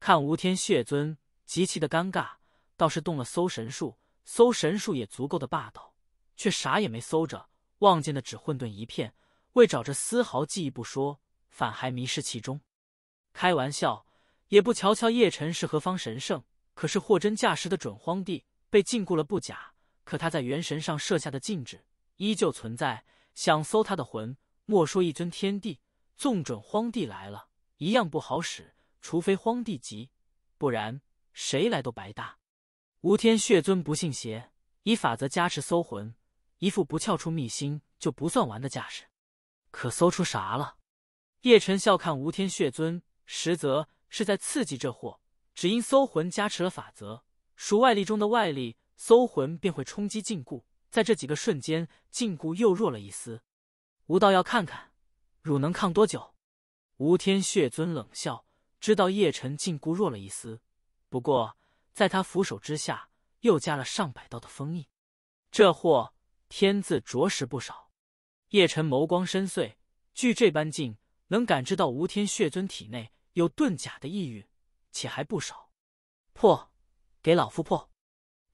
看，无天血尊极其的尴尬，倒是动了搜神术。搜神术也足够的霸道，却啥也没搜着，望见的只混沌一片，未找着丝毫记忆不说，反还迷失其中。开玩笑，也不瞧瞧叶辰是何方神圣，可是货真价实的准荒帝，被禁锢了不假，可他在元神上设下的禁制依旧存在，想搜他的魂，莫说一尊天帝，纵准荒帝来了，一样不好使。除非荒地急，不然谁来都白搭。吴天血尊不信邪，以法则加持搜魂，一副不撬出秘心就不算完的架势。可搜出啥了？叶晨笑看吴天血尊，实则是在刺激这货。只因搜魂加持了法则，属外力中的外力，搜魂便会冲击禁锢。在这几个瞬间，禁锢又弱了一丝。吾倒要看看，汝能抗多久？吴天血尊冷笑。知道叶辰禁锢弱了一丝，不过在他扶手之下又加了上百道的封印，这货天字着实不少。叶辰眸光深邃，据这般近，能感知到吴天血尊体内有遁甲的意蕴，且还不少。破，给老夫破！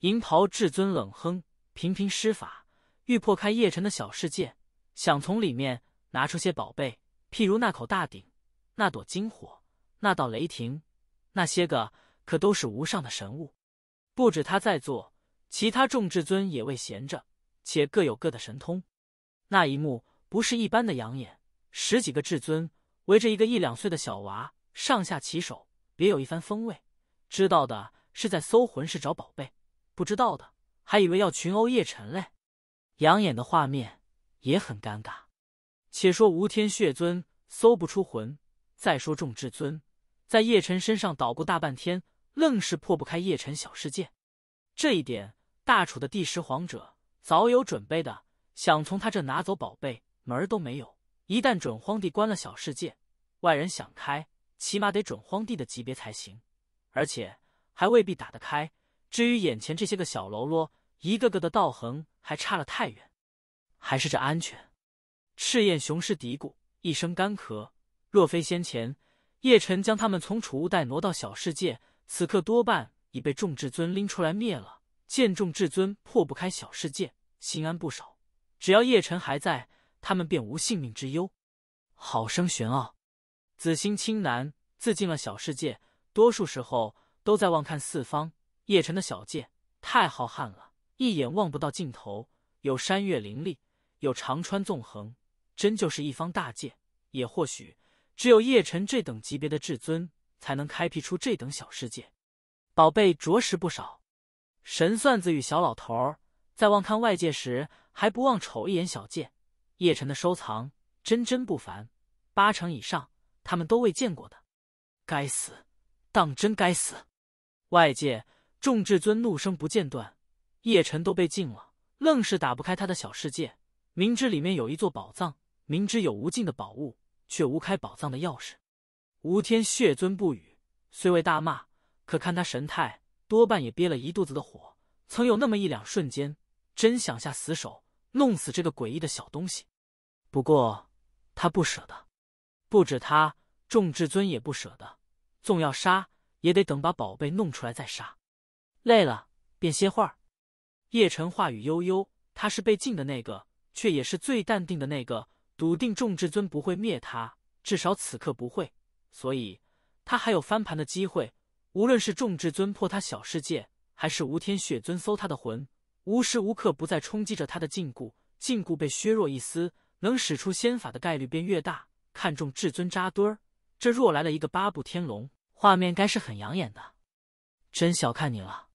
银袍至尊冷哼，频频施法，欲破开叶辰的小世界，想从里面拿出些宝贝，譬如那口大鼎，那朵金火。那道雷霆，那些个可都是无上的神物。不止他在做，其他众至尊也未闲着，且各有各的神通。那一幕不是一般的养眼，十几个至尊围着一个一两岁的小娃上下其手，别有一番风味。知道的是在搜魂室找宝贝，不知道的还以为要群殴叶辰嘞。养眼的画面也很尴尬。且说无天血尊搜不出魂，再说众至尊。在叶辰身上捣鼓大半天，愣是破不开叶辰小世界。这一点，大楚的第十皇者早有准备的，想从他这拿走宝贝，门儿都没有。一旦准荒帝关了小世界，外人想开，起码得准荒帝的级别才行，而且还未必打得开。至于眼前这些个小喽啰，一个个的道行还差了太远。还是这安全。赤焰雄狮嘀咕一声干咳，若非先前。叶辰将他们从储物袋挪到小世界，此刻多半已被众至尊拎出来灭了。见众至尊破不开小世界，心安不少。只要叶辰还在，他们便无性命之忧。好生玄奥。紫星青南自尽了小世界，多数时候都在望看四方。叶辰的小界太浩瀚了，一眼望不到尽头。有山岳林立，有长川纵横，真就是一方大界。也或许。只有叶辰这等级别的至尊，才能开辟出这等小世界，宝贝着实不少。神算子与小老头儿在望看外界时，还不忘瞅一眼小界。叶辰的收藏真真不凡，八成以上他们都未见过的。该死，当真该死！外界众至尊怒声不间断，叶辰都被禁了，愣是打不开他的小世界。明知里面有一座宝藏，明知有无尽的宝物。却无开宝藏的钥匙，吴天血尊不语，虽未大骂，可看他神态，多半也憋了一肚子的火。曾有那么一两瞬间，真想下死手，弄死这个诡异的小东西。不过他不舍得，不止他，众至尊也不舍得。纵要杀，也得等把宝贝弄出来再杀。累了，便歇会儿。叶辰话语悠悠，他是被禁的那个，却也是最淡定的那个。笃定众至尊不会灭他，至少此刻不会，所以他还有翻盘的机会。无论是众至尊破他小世界，还是无天雪尊搜他的魂，无时无刻不在冲击着他的禁锢。禁锢被削弱一丝，能使出仙法的概率便越大。看众至尊扎堆儿，这若来了一个八部天龙，画面该是很养眼的。真小看你了，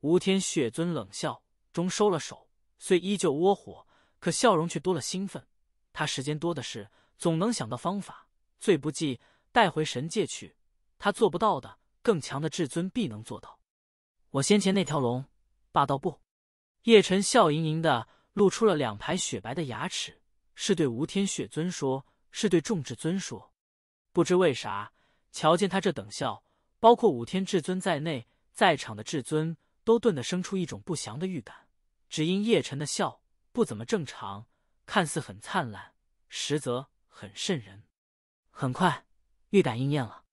吴天雪尊冷笑中收了手，虽依旧窝火，可笑容却多了兴奋。他时间多的是，总能想到方法。最不济带回神界去，他做不到的，更强的至尊必能做到。我先前那条龙，霸道不？叶辰笑盈盈的露出了两排雪白的牙齿，是对吴天雪尊说，是对众至尊说。不知为啥，瞧见他这等笑，包括五天至尊在内，在场的至尊都顿的生出一种不祥的预感，只因叶辰的笑不怎么正常。看似很灿烂，实则很渗人。很快，预感应验了。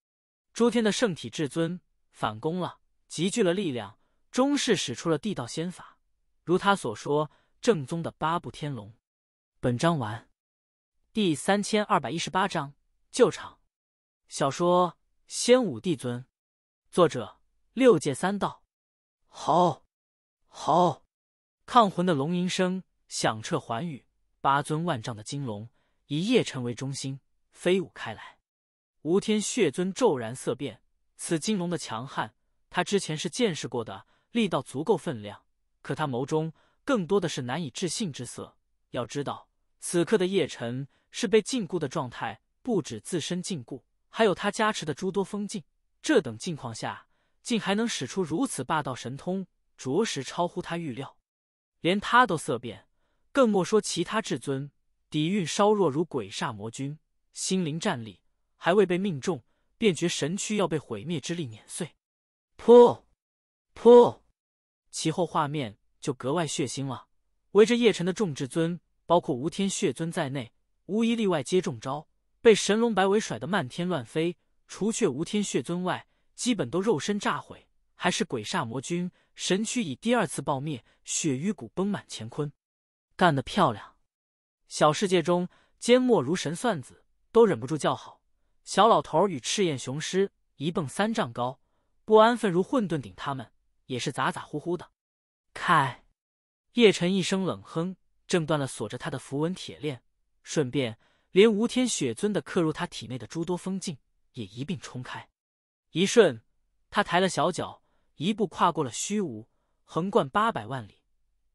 诸天的圣体至尊反攻了，集聚了力量，终是使出了地道仙法。如他所说，正宗的八部天龙。本章完。第三千二百一十八章救场。小说《仙武帝尊》，作者：六界三道。好，好，抗魂的龙吟声响彻寰宇。八尊万丈的金龙以叶辰为中心飞舞开来，吴天血尊骤然色变。此金龙的强悍，他之前是见识过的，力道足够分量。可他眸中更多的是难以置信之色。要知道，此刻的叶辰是被禁锢的状态，不止自身禁锢，还有他加持的诸多封禁。这等境况下，竟还能使出如此霸道神通，着实超乎他预料，连他都色变。更莫说其他至尊，底蕴稍弱如鬼煞魔君，心灵战力还未被命中，便觉神躯要被毁灭之力碾碎。噗！噗！其后画面就格外血腥了。围着叶辰的众至尊，包括无天血尊在内，无一例外皆中招，被神龙摆尾甩得漫天乱飞。除却无天血尊外，基本都肉身炸毁。还是鬼煞魔君，神躯已第二次爆灭，血雨骨崩满乾坤。干得漂亮！小世界中缄默如神算子都忍不住叫好。小老头儿与赤焰雄狮一蹦三丈高，不安分如混沌顶，他们也是咋咋呼呼的。开！叶辰一声冷哼，挣断了锁着他的符文铁链，顺便连吴天雪尊的刻入他体内的诸多封禁也一并冲开。一瞬，他抬了小脚，一步跨过了虚无，横贯八百万里，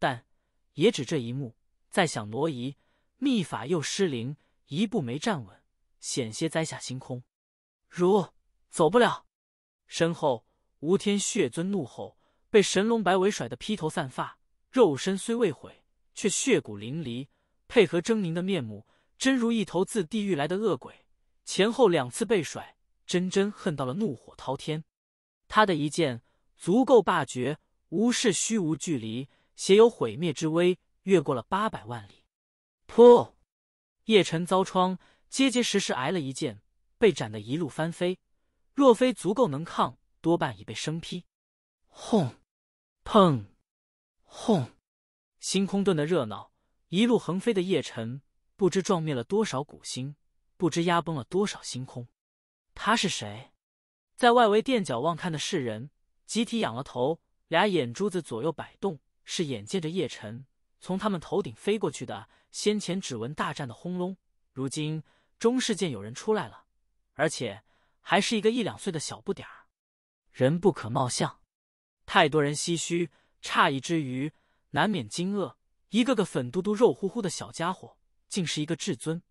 但。也只这一幕，再想挪移，秘法又失灵，一步没站稳，险些栽下星空。如走不了，身后吴天血尊怒吼，被神龙摆尾甩得披头散发，肉身虽未毁，却血骨淋漓，配合狰狞的面目，真如一头自地狱来的恶鬼。前后两次被甩，真真恨到了怒火滔天。他的一剑足够霸绝，无视虚无距离。携有毁灭之威，越过了八百万里。噗！叶辰遭创，结结实实挨了一剑，被斩得一路翻飞。若非足够能抗，多半已被生劈。轰！砰！轰！星空盾的热闹，一路横飞的叶辰，不知撞灭了多少古星，不知压崩了多少星空。他是谁？在外围垫脚望看的世人，集体仰了头，俩眼珠子左右摆动。是眼见着叶辰从他们头顶飞过去的，先前指纹大战的轰隆，如今终是见有人出来了，而且还是一个一两岁的小不点儿。人不可貌相，太多人唏嘘、诧异之余，难免惊愕。一个个粉嘟嘟、肉乎乎的小家伙，竟是一个至尊，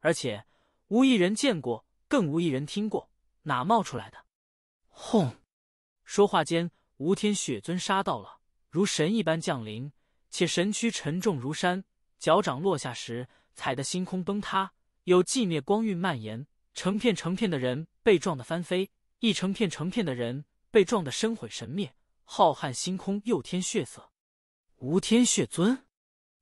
而且无一人见过，更无一人听过，哪冒出来的？轰！说话间，吴天雪尊杀到了。如神一般降临，且神躯沉重如山，脚掌落下时，踩得星空崩塌，有寂灭光晕蔓延，成片成片的人被撞得翻飞，一成片成片的人被撞得身毁神灭，浩瀚星空又添血色。无天血尊，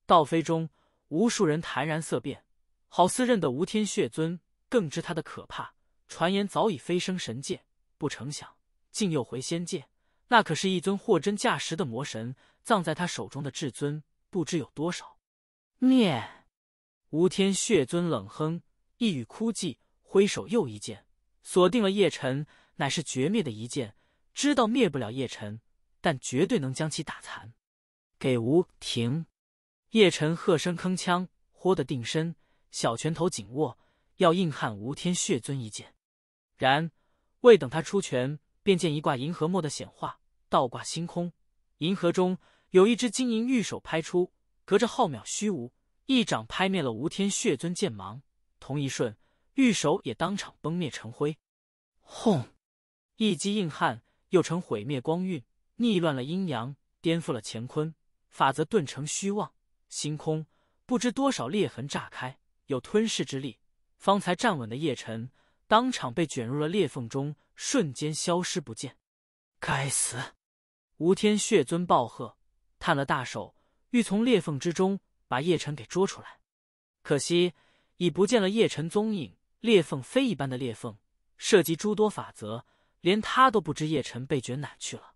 道飞中，无数人谈然色变，好似认得无天血尊，更知他的可怕。传言早已飞升神界，不成想，竟又回仙界。那可是一尊货真价实的魔神，葬在他手中的至尊不知有多少。灭！吴天血尊冷哼，一语枯寂，挥手又一剑，锁定了叶辰，乃是绝灭的一剑。知道灭不了叶辰，但绝对能将其打残。给吴停！叶辰喝声铿锵，豁的定身，小拳头紧握，要硬撼吴天血尊一剑。然，未等他出拳。便见一挂银河墨的显化，倒挂星空，银河中有一只金银玉手拍出，隔着浩渺虚无，一掌拍灭了无天血尊剑芒。同一瞬，玉手也当场崩灭成灰。轰！一击硬汉，又成毁灭光晕，逆乱了阴阳，颠覆了乾坤法则，顿成虚妄。星空不知多少裂痕炸开，有吞噬之力。方才站稳的叶辰。当场被卷入了裂缝中，瞬间消失不见。该死！吴天血尊暴喝，探了大手，欲从裂缝之中把叶辰给捉出来。可惜已不见了叶辰踪影。裂缝飞一般的裂缝，涉及诸多法则，连他都不知叶辰被卷哪去了。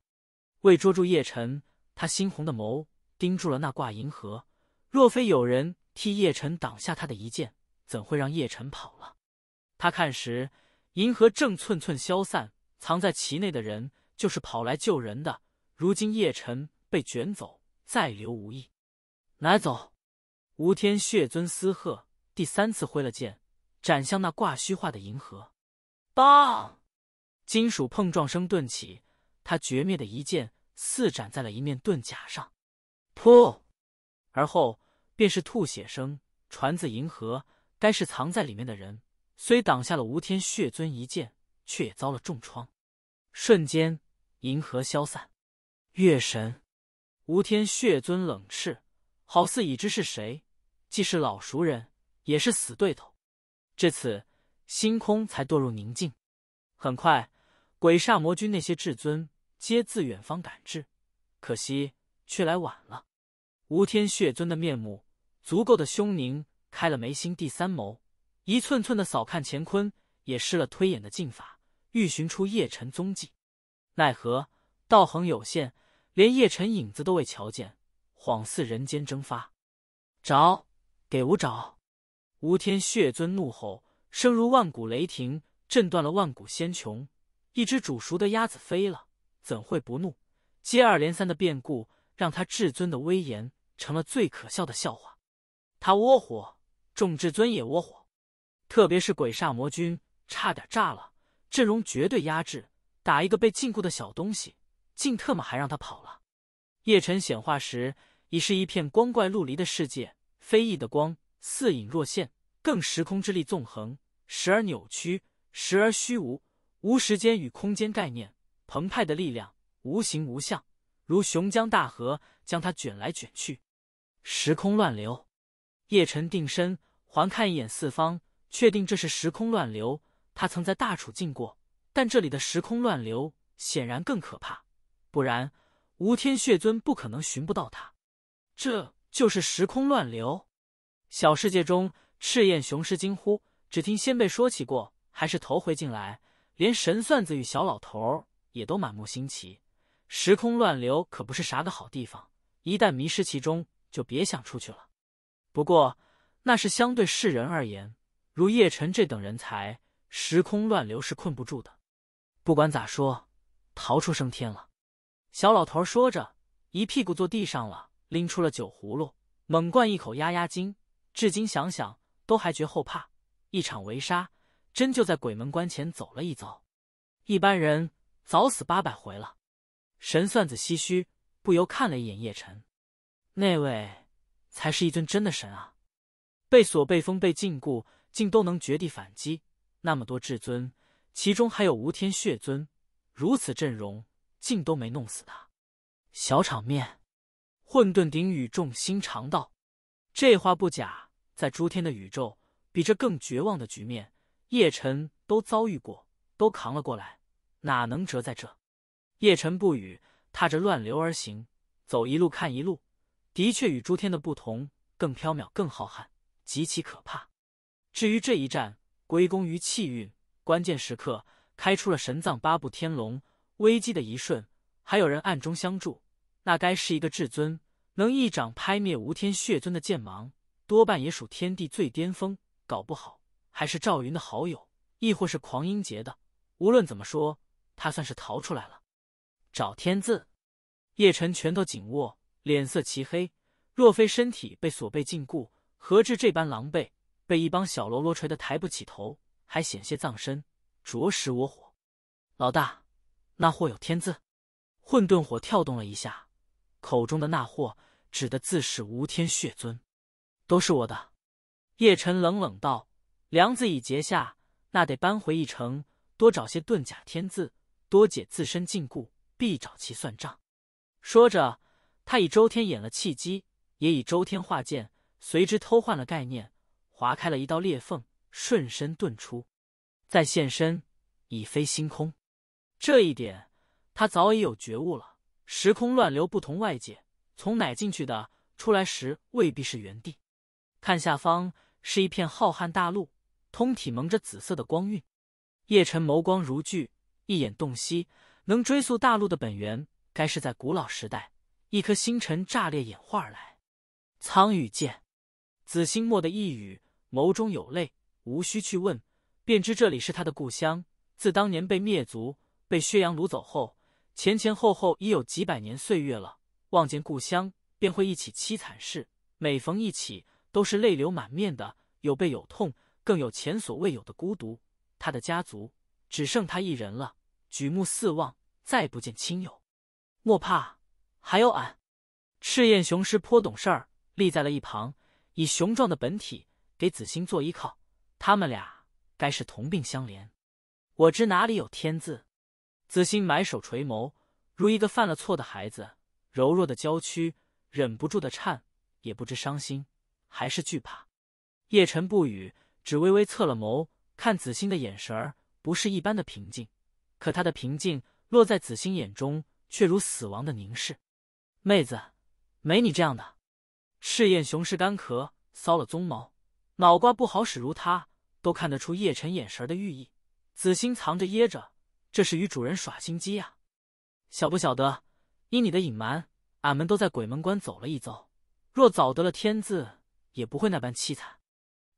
为捉住叶辰，他猩红的眸盯住了那挂银河。若非有人替叶辰挡下他的一剑，怎会让叶辰跑了？他看时，银河正寸寸消散，藏在其内的人就是跑来救人的。如今叶辰被卷走，再留无益。拿走！吴天血尊嘶喝，第三次挥了剑，斩向那挂虚化的银河。棒！金属碰撞声顿起，他绝灭的一剑似斩在了一面盾甲上。噗，而后便是吐血声传自银河，该是藏在里面的人。虽挡下了吴天血尊一剑，却也遭了重创。瞬间，银河消散。月神，吴天血尊冷斥，好似已知是谁，既是老熟人，也是死对头。至此，星空才堕入宁静。很快，鬼煞魔君那些至尊皆自远方赶至，可惜却来晚了。吴天血尊的面目，足够的凶狞，开了眉心第三眸。一寸寸的扫看乾坤，也失了推演的劲法，欲寻出叶辰踪迹，奈何道行有限，连叶辰影子都未瞧见，恍似人间蒸发。找，给吾找！吴天血尊怒吼，声如万古雷霆，震断了万古仙穹。一只煮熟的鸭子飞了，怎会不怒？接二连三的变故，让他至尊的威严成了最可笑的笑话。他窝火，众至尊也窝火。特别是鬼煞魔君差点炸了，阵容绝对压制，打一个被禁锢的小东西，竟特么还让他跑了！叶辰显化时，已是一片光怪陆离的世界，飞翼的光似隐若现，更时空之力纵横，时而扭曲，时而虚无，无时间与空间概念。澎湃的力量，无形无相，如雄江大河，将他卷来卷去。时空乱流，叶辰定身，环看一眼四方。确定这是时空乱流，他曾在大楚进过，但这里的时空乱流显然更可怕，不然无天血尊不可能寻不到他。这就是时空乱流。小世界中，赤焰雄狮惊呼：“只听先辈说起过，还是头回进来，连神算子与小老头儿也都满目新奇。时空乱流可不是啥个好地方，一旦迷失其中，就别想出去了。不过那是相对世人而言。”如叶辰这等人才，时空乱流是困不住的。不管咋说，逃出升天了。小老头说着，一屁股坐地上了，拎出了酒葫芦，猛灌一口压压惊。至今想想，都还觉后怕。一场围杀，真就在鬼门关前走了一遭。一般人早死八百回了。神算子唏嘘，不由看了一眼叶辰，那位才是一尊真的神啊！被锁、被封、被禁锢。竟都能绝地反击，那么多至尊，其中还有无天血尊，如此阵容，竟都没弄死他。小场面，混沌鼎宇众心长道：“这话不假，在诸天的宇宙，比这更绝望的局面，叶辰都遭遇过，都扛了过来，哪能折在这？”叶辰不语，踏着乱流而行，走一路看一路，的确与诸天的不同，更飘渺，更浩瀚，极其可怕。至于这一战，归功于气运，关键时刻开出了神藏八部天龙，危机的一瞬还有人暗中相助，那该是一个至尊，能一掌拍灭无天血尊的剑芒，多半也属天地最巅峰，搞不好还是赵云的好友，亦或是狂英杰的。无论怎么说，他算是逃出来了。找天字，叶辰拳头紧握，脸色漆黑。若非身体被锁被禁锢，何至这般狼狈？被一帮小喽啰锤的抬不起头，还险些葬身，着实窝火。老大，那货有天资，混沌火跳动了一下，口中的那货指的自是无天血尊。都是我的，叶辰冷冷道：“梁子已结下，那得搬回一城，多找些遁甲天字，多解自身禁锢，必找其算账。”说着，他以周天演了契机，也以周天化剑，随之偷换了概念。划开了一道裂缝，瞬身遁出，再现身已飞星空。这一点他早已有觉悟了。时空乱流不同外界，从哪进去的，出来时未必是原地。看下方是一片浩瀚大陆，通体蒙着紫色的光晕。叶辰眸光如炬，一眼洞悉，能追溯大陆的本源，该是在古老时代，一颗星辰炸裂演化而来。苍羽剑，紫星墨的一语。眸中有泪，无需去问，便知这里是他的故乡。自当年被灭族、被薛洋掳走后，前前后后已有几百年岁月了。望见故乡，便会忆起凄惨事，每逢一起，都是泪流满面的。有悲有痛，更有前所未有的孤独。他的家族只剩他一人了，举目四望，再不见亲友。莫怕，还有俺。赤焰雄狮颇懂事儿，立在了一旁，以雄壮的本体。给子欣做依靠，他们俩该是同病相怜。我知哪里有天字。子欣埋首垂眸，如一个犯了错的孩子，柔弱的娇躯忍不住的颤，也不知伤心还是惧怕。叶辰不语，只微微侧了眸，看子欣的眼神儿不是一般的平静，可他的平静落在子欣眼中，却如死亡的凝视。妹子，没你这样的。赤焰雄狮干咳，搔了鬃毛。脑瓜不好使，如他都看得出叶辰眼神的寓意。子心藏着掖着，这是与主人耍心机呀。晓不晓得，因你的隐瞒，俺们都在鬼门关走了一遭。若早得了天字，也不会那般凄惨。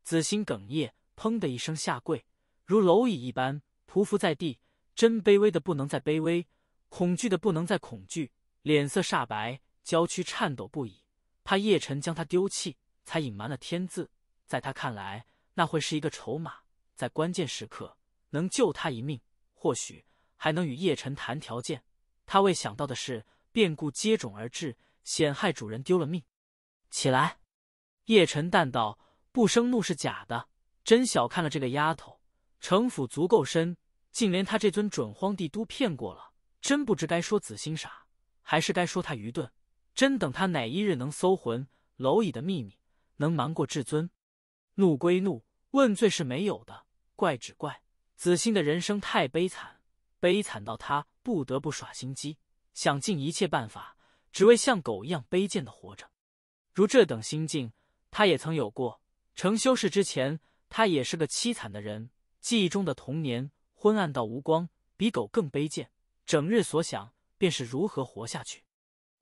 子欣哽咽，砰的一声下跪，如蝼蚁一般匍匐在地，真卑微的不能再卑微，恐惧的不能再恐惧，脸色煞白，娇躯颤抖不已，怕叶辰将他丢弃，才隐瞒了天字。在他看来，那会是一个筹码，在关键时刻能救他一命，或许还能与叶晨谈条件。他未想到的是，变故接踵而至，险害主人丢了命。起来，叶晨淡道：“不生怒是假的，真小看了这个丫头，城府足够深，竟连他这尊准荒帝都骗过了。真不知该说紫心傻，还是该说他愚钝。真等他哪一日能搜魂，蝼蚁的秘密能瞒过至尊？”怒归怒，问罪是没有的，怪只怪子欣的人生太悲惨，悲惨到他不得不耍心机，想尽一切办法，只为像狗一样卑贱的活着。如这等心境，他也曾有过。成修士之前，他也是个凄惨的人，记忆中的童年昏暗到无光，比狗更卑贱，整日所想便是如何活下去。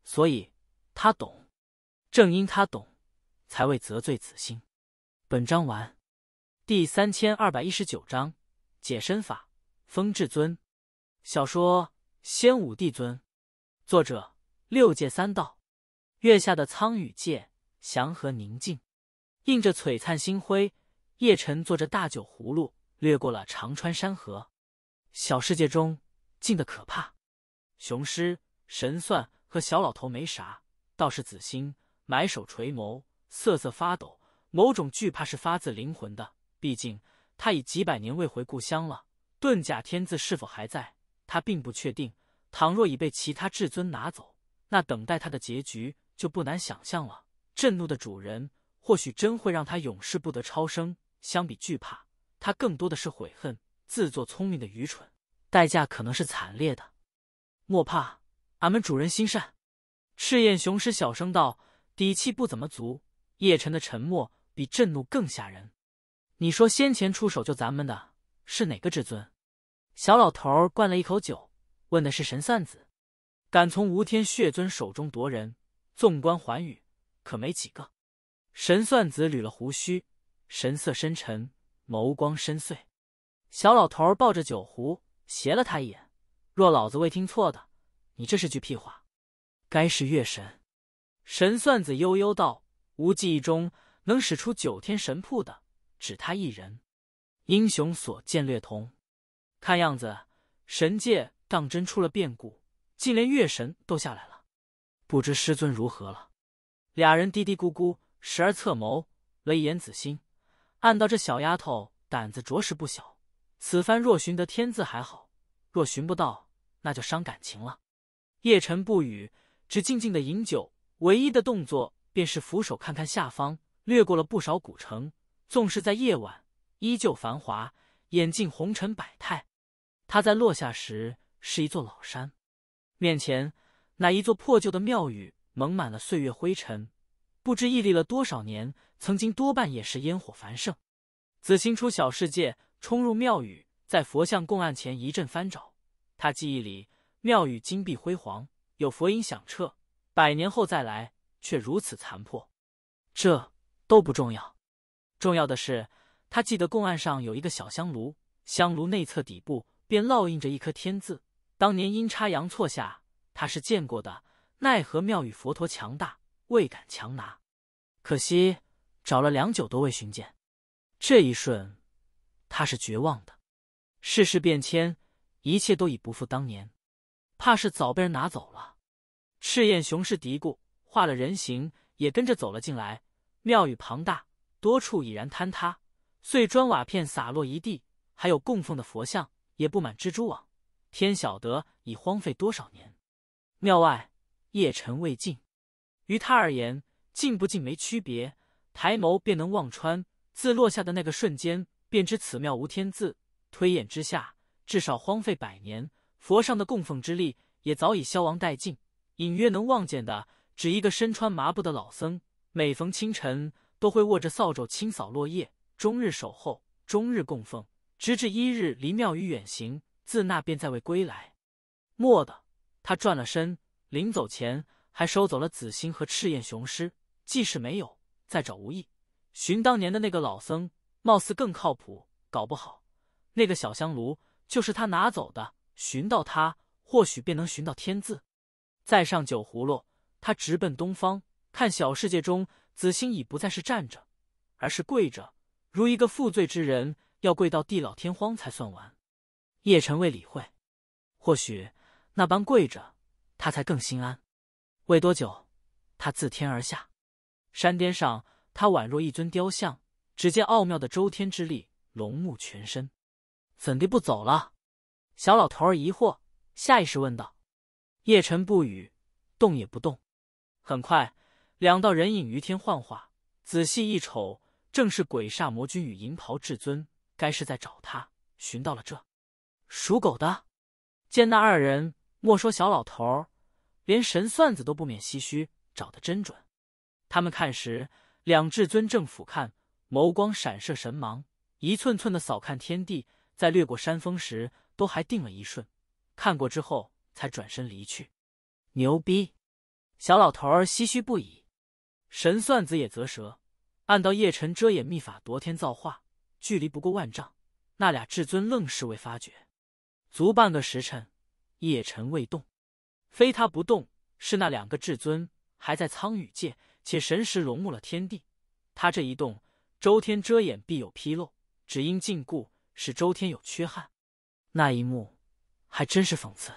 所以，他懂。正因他懂，才未责罪子欣。本章完，第三千二百一十九章解身法。风至尊，小说《仙武帝尊》，作者六界三道。月下的苍羽界，祥和宁静，映着璀璨星辉。叶晨坐着大酒葫芦，掠过了长川山河。小世界中静得可怕。雄狮、神算和小老头没啥，倒是紫星埋首垂眸，瑟瑟发抖。某种惧怕是发自灵魂的，毕竟他已几百年未回故乡了。遁甲天字是否还在，他并不确定。倘若已被其他至尊拿走，那等待他的结局就不难想象了。震怒的主人或许真会让他永世不得超生。相比惧怕，他更多的是悔恨、自作聪明的愚蠢，代价可能是惨烈的。莫怕，俺们主人心善。”赤焰雄狮小声道，底气不怎么足。叶辰的沉默。比震怒更吓人。你说先前出手救咱们的是哪个至尊？小老头儿灌了一口酒，问的是神算子。敢从无天血尊手中夺人，纵观寰宇，可没几个。神算子捋了胡须，神色深沉，眸光深邃。小老头儿抱着酒壶，斜了他一眼。若老子未听错的，你这是句屁话。该是月神。神算子悠悠道：“无记忆中。”能使出九天神瀑的，只他一人。英雄所见略同。看样子，神界当真出了变故，竟连月神都下来了。不知师尊如何了？俩人嘀嘀咕咕，时而侧眸。一眼子心暗道：这小丫头胆子着实不小。此番若寻得天字还好，若寻不到，那就伤感情了。叶辰不语，只静静的饮酒，唯一的动作便是扶手看看下方。掠过了不少古城，纵是在夜晚依旧繁华，眼尽红尘百态。它在落下时是一座老山，面前乃一座破旧的庙宇，蒙满了岁月灰尘，不知屹立了多少年。曾经多半也是烟火繁盛。紫青出小世界，冲入庙宇，在佛像供案前一阵翻找。他记忆里庙宇金碧辉煌，有佛音响彻，百年后再来却如此残破。这。都不重要，重要的是他记得供案上有一个小香炉，香炉内侧底部便烙印着一颗天字。当年阴差阳错下，他是见过的，奈何庙宇佛陀强大，未敢强拿。可惜找了良久都未寻见。这一瞬，他是绝望的。世事变迁，一切都已不复当年，怕是早被人拿走了。赤焰雄狮嘀咕，化了人形，也跟着走了进来。庙宇庞大，多处已然坍塌，碎砖瓦片洒落一地，还有供奉的佛像也布满蜘蛛网。天晓得已荒废多少年。庙外夜晨未尽，于他而言，进不进没区别。抬眸便能望穿，自落下的那个瞬间，便知此庙无天字。推演之下，至少荒废百年。佛上的供奉之力也早已消亡殆尽，隐约能望见的，只一个身穿麻布的老僧。每逢清晨，都会握着扫帚清扫落叶，终日守候，终日供奉，直至一日离庙宇远行。自那便再未归来。末的，他转了身，临走前还收走了紫星和赤焰雄狮。既是没有，再找无益。寻当年的那个老僧，貌似更靠谱。搞不好，那个小香炉就是他拿走的。寻到他，或许便能寻到天字。再上酒葫芦，他直奔东方。看小世界中，子星已不再是站着，而是跪着，如一个负罪之人，要跪到地老天荒才算完。叶辰未理会，或许那般跪着，他才更心安。未多久，他自天而下，山巅上，他宛若一尊雕像。只见奥妙的周天之力笼目全身，怎地不走了？小老头儿疑惑，下意识问道：“叶辰不语，动也不动。”很快。两道人影于天幻化，仔细一瞅，正是鬼煞魔君与银袍至尊，该是在找他，寻到了这，属狗的。见那二人，莫说小老头儿，连神算子都不免唏嘘，找的真准。他们看时，两至尊正俯看，眸光闪射神芒，一寸寸的扫看天地，在掠过山峰时，都还定了一瞬，看过之后才转身离去。牛逼！小老头儿唏嘘不已。神算子也啧舌，按道叶辰遮掩秘法夺天造化，距离不过万丈，那俩至尊愣是未发觉。足半个时辰，叶辰未动，非他不动，是那两个至尊还在苍羽界，且神识笼目了天地。他这一动，周天遮掩必有纰漏，只因禁锢使周天有缺憾。那一幕还真是讽刺，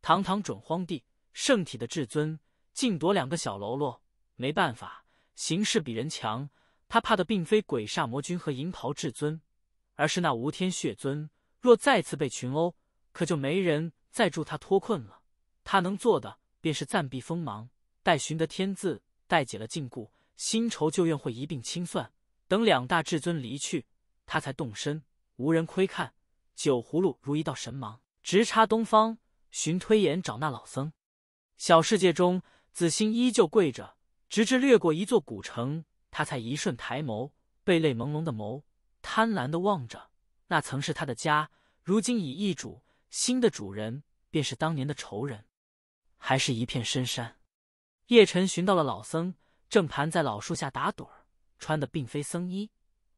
堂堂准荒帝圣体的至尊，竟夺两个小喽啰。没办法，形势比人强。他怕的并非鬼煞魔君和银袍至尊，而是那无天血尊。若再次被群殴，可就没人再助他脱困了。他能做的，便是暂避锋芒，待寻得天字，待解了禁锢，新仇旧怨会一并清算。等两大至尊离去，他才动身，无人窥看。酒葫芦如一道神芒，直插东方，寻推演找那老僧。小世界中，紫心依旧跪着。直至掠过一座古城，他才一瞬抬眸，被泪朦胧的眸贪婪的望着那曾是他的家，如今已易主，新的主人便是当年的仇人。还是一片深山，叶晨寻到了老僧，正盘在老树下打盹儿，穿的并非僧衣，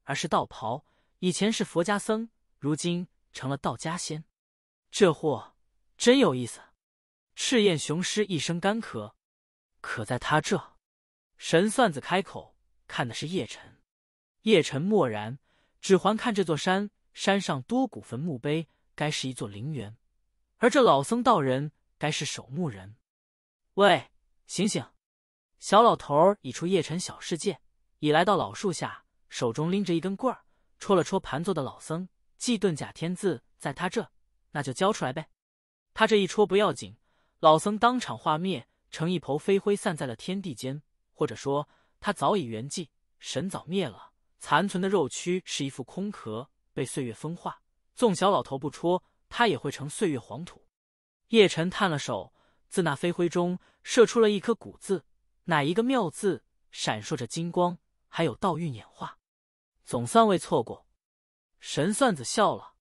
而是道袍。以前是佛家僧，如今成了道家仙，这货真有意思。赤焰雄狮一声干咳，可在他这。神算子开口，看的是叶辰。叶辰默然，指环看这座山，山上多古坟墓碑，该是一座陵园，而这老僧道人该是守墓人。喂，醒醒！小老头儿已出叶辰小世界，已来到老树下，手中拎着一根棍儿，戳了戳盘坐的老僧。既遁甲天字在他这，那就交出来呗。他这一戳不要紧，老僧当场化灭，成一抔飞灰，散在了天地间。或者说，他早已圆寂，神早灭了，残存的肉躯是一副空壳，被岁月风化。纵小老头不戳，他也会成岁月黄土。叶晨探了手，自那飞灰中射出了一颗骨字，乃一个妙字，闪烁着金光，还有道韵演化，总算未错过。神算子笑了，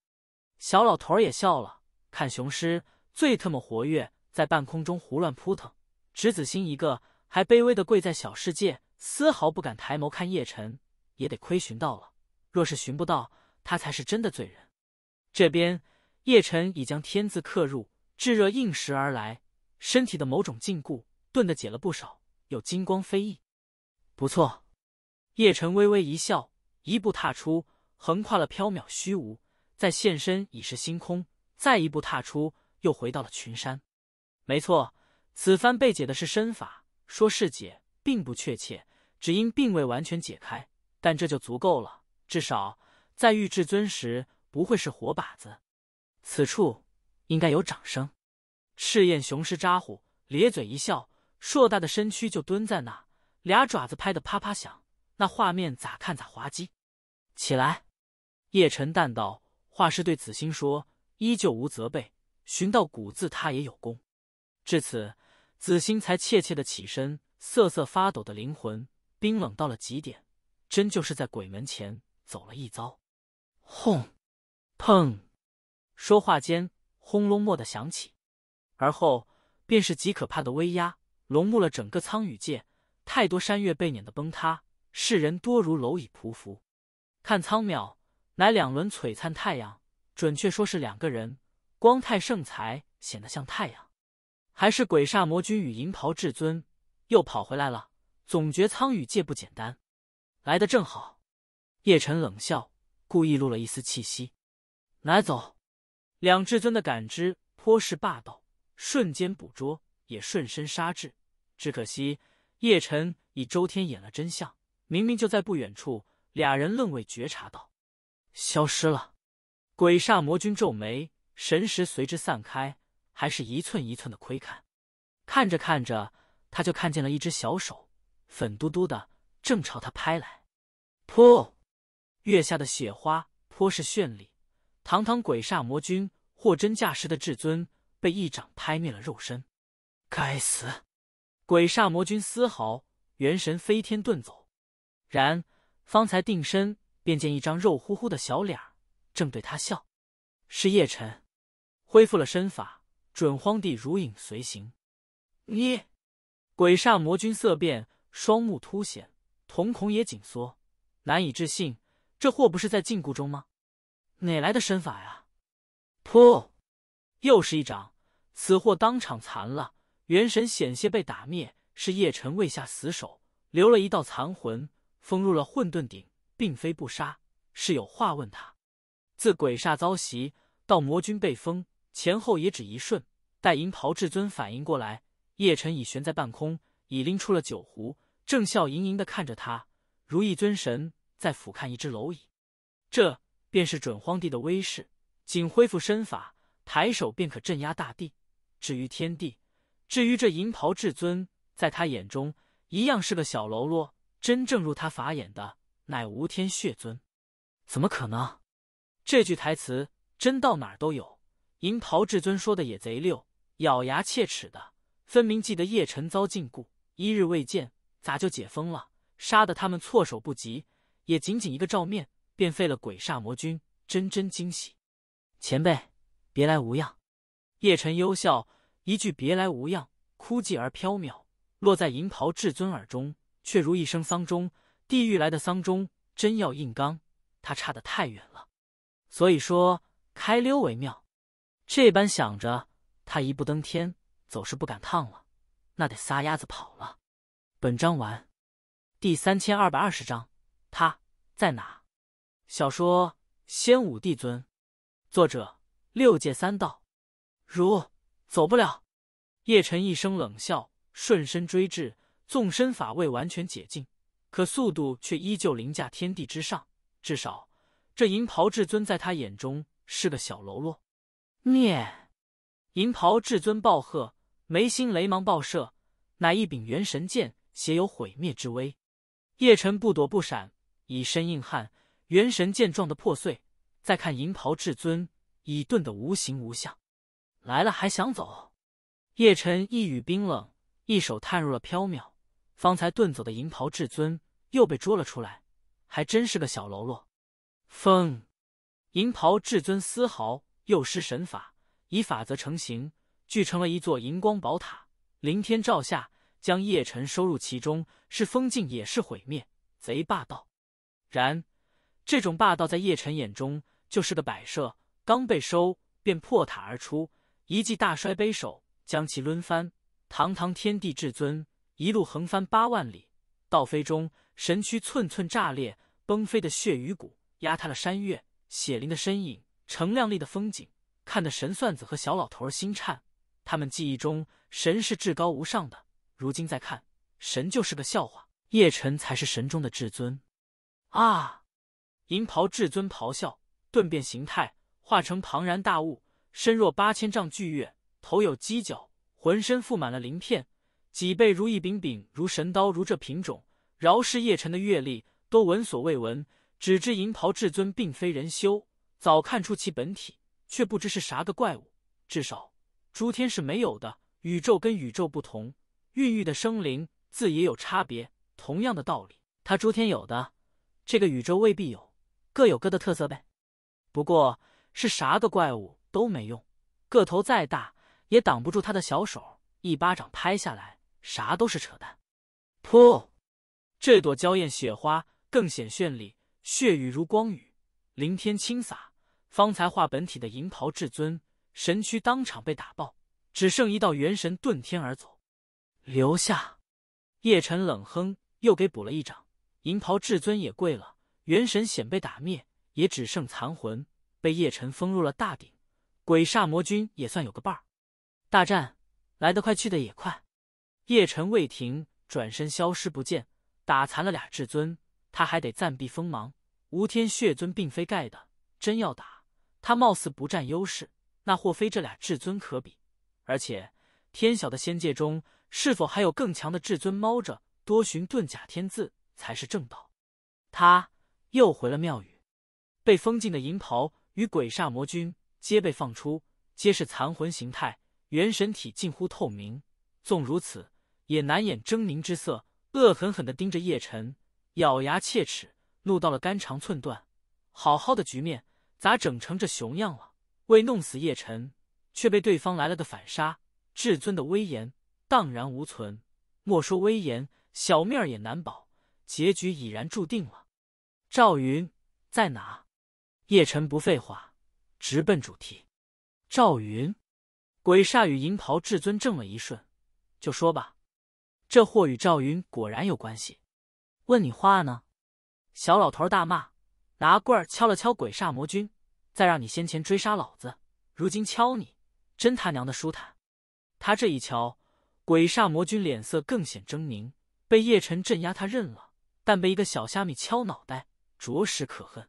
小老头儿也笑了。看雄狮最特么活跃，在半空中胡乱扑腾，执子心一个。还卑微的跪在小世界，丝毫不敢抬眸看叶晨，也得亏寻到了。若是寻不到，他才是真的罪人。这边叶晨已将天字刻入，炙热应时而来，身体的某种禁锢顿的解了不少，有金光飞溢。不错，叶晨微微一笑，一步踏出，横跨了缥缈虚无，再现身已是星空，再一步踏出，又回到了群山。没错，此番被解的是身法。说是解，并不确切，只因并未完全解开，但这就足够了。至少在遇至尊时，不会是活靶子。此处应该有掌声。赤焰雄狮咋呼，咧嘴一笑，硕大的身躯就蹲在那，俩爪子拍得啪啪响，那画面咋看咋滑稽。起来，叶辰淡道。画师对子欣说，依旧无责备，寻到古字他也有功。至此。子星才怯怯的起身，瑟瑟发抖的灵魂冰冷到了极点，真就是在鬼门前走了一遭。轰！砰！说话间，轰隆默的响起，而后便是极可怕的威压，笼罩了整个苍羽界。太多山岳被碾得崩塌，世人多如蝼蚁匍匐。看苍淼，乃两轮璀璨太阳，准确说是两个人，光太盛才显得像太阳。还是鬼煞魔君与银袍至尊又跑回来了，总觉苍羽界不简单，来的正好。叶辰冷笑，故意露了一丝气息。拿走！两至尊的感知颇是霸道，瞬间捕捉，也顺身杀至。只可惜叶辰以周天演了真相，明明就在不远处，俩人愣未觉察到，消失了。鬼煞魔君皱眉，神识随之散开。还是一寸一寸的窥看，看着看着，他就看见了一只小手，粉嘟嘟的，正朝他拍来。噗！月下的雪花颇是绚丽。堂堂鬼煞魔君，货真价实的至尊，被一掌拍灭了肉身。该死！鬼煞魔君丝毫元神飞天遁走。然方才定身，便见一张肉乎乎的小脸正对他笑。是叶辰，恢复了身法。准荒帝如影随形，你鬼煞魔君色变，双目突显，瞳孔也紧缩，难以置信，这货不是在禁锢中吗？哪来的身法呀？噗！又是一掌，此货当场残了，元神险些被打灭，是叶辰未下死手，留了一道残魂，封入了混沌顶，并非不杀，是有话问他。自鬼煞遭袭到魔君被封。前后也只一瞬，待银袍至尊反应过来，叶辰已悬在半空，已拎出了酒壶，正笑盈盈的看着他，如一尊神在俯瞰一只蝼蚁。这便是准荒帝的威势，仅恢复身法，抬手便可镇压大地。至于天地，至于这银袍至尊，在他眼中一样是个小喽啰。真正入他法眼的，乃无天血尊。怎么可能？这句台词真到哪儿都有。银袍至尊说的也贼溜，咬牙切齿的，分明记得叶辰遭禁锢，一日未见，咋就解封了？杀得他们措手不及，也仅仅一个照面便废了鬼煞魔君，真真惊喜。前辈，别来无恙。叶辰幽笑一句“别来无恙”，枯寂而飘渺，落在银袍至尊耳中，却如一声丧钟。地狱来的丧钟，真要硬刚，他差得太远了。所以说，开溜为妙。这般想着，他一步登天，走是不敢趟了，那得撒丫子跑了。本章完，第三千二百二十章，他在哪？小说《仙武帝尊》，作者六界三道。如走不了，叶辰一声冷笑，顺身追至，纵身法未完全解禁，可速度却依旧凌驾天地之上。至少，这银袍至尊在他眼中是个小喽啰。灭！银袍至尊暴喝，眉心雷芒爆射，乃一柄元神剑，携有毁灭之威。叶辰不躲不闪，以身硬汉，元神剑撞的破碎。再看银袍至尊，已遁得无形无相。来了还想走？叶辰一语冰冷，一手探入了缥缈。方才遁走的银袍至尊又被捉了出来，还真是个小喽啰。风，银袍至尊丝毫又施神法，以法则成型，聚成了一座荧光宝塔，凌天罩下，将叶辰收入其中，是封禁也是毁灭，贼霸道。然这种霸道在叶辰眼中就是个摆设，刚被收便破塔而出，一记大摔杯手将其抡翻，堂堂天地至尊，一路横翻八万里，倒飞中神躯寸寸炸裂，崩飞的血与骨压塌了山岳，血淋的身影。成靓丽的风景，看得神算子和小老头儿心颤。他们记忆中神是至高无上的，如今再看神就是个笑话。叶辰才是神中的至尊啊！银袍至尊咆哮，顿变形态，化成庞然大物，身若八千丈巨岳，头有犄角，浑身覆满了鳞片，脊背如一柄柄如神刀。如这品种，饶是叶辰的阅历，都闻所未闻。只知银袍至尊并非人修。早看出其本体，却不知是啥个怪物。至少诸天是没有的，宇宙跟宇宙不同，孕育的生灵自也有差别。同样的道理，他诸天有的，这个宇宙未必有，各有各的特色呗。不过是啥个怪物都没用，个头再大也挡不住他的小手，一巴掌拍下来，啥都是扯淡。噗！这朵娇艳雪花更显绚丽，血雨如光雨。凌天倾洒，方才化本体的银袍至尊神躯当场被打爆，只剩一道元神遁天而走。留下，叶辰冷哼，又给补了一掌，银袍至尊也跪了，元神险被打灭，也只剩残魂，被叶辰封入了大鼎。鬼煞魔君也算有个伴儿。大战来得快，去得也快，叶辰未停，转身消失不见。打残了俩至尊，他还得暂避锋芒。吴天血尊并非盖的，真要打他，貌似不占优势。那或非这俩至尊可比。而且天晓的仙界中，是否还有更强的至尊？猫着多寻遁甲天字才是正道。他又回了庙宇，被封禁的银袍与鬼煞魔君皆被放出，皆是残魂形态，元神体近乎透明。纵如此，也难掩狰狞之色，恶狠狠地盯着叶辰，咬牙切齿。怒到了肝肠寸断，好好的局面咋整成这熊样了？为弄死叶辰，却被对方来了个反杀，至尊的威严荡然无存。莫说威严，小命儿也难保，结局已然注定了。赵云在哪？叶辰不废话，直奔主题。赵云，鬼煞与银袍至尊怔了一瞬，就说吧，这货与赵云果然有关系。问你话呢。小老头大骂，拿棍儿敲了敲鬼煞魔君，再让你先前追杀老子，如今敲你，真他娘的舒坦。他这一敲，鬼煞魔君脸色更显狰狞。被叶辰镇压，他认了，但被一个小虾米敲脑袋，着实可恨。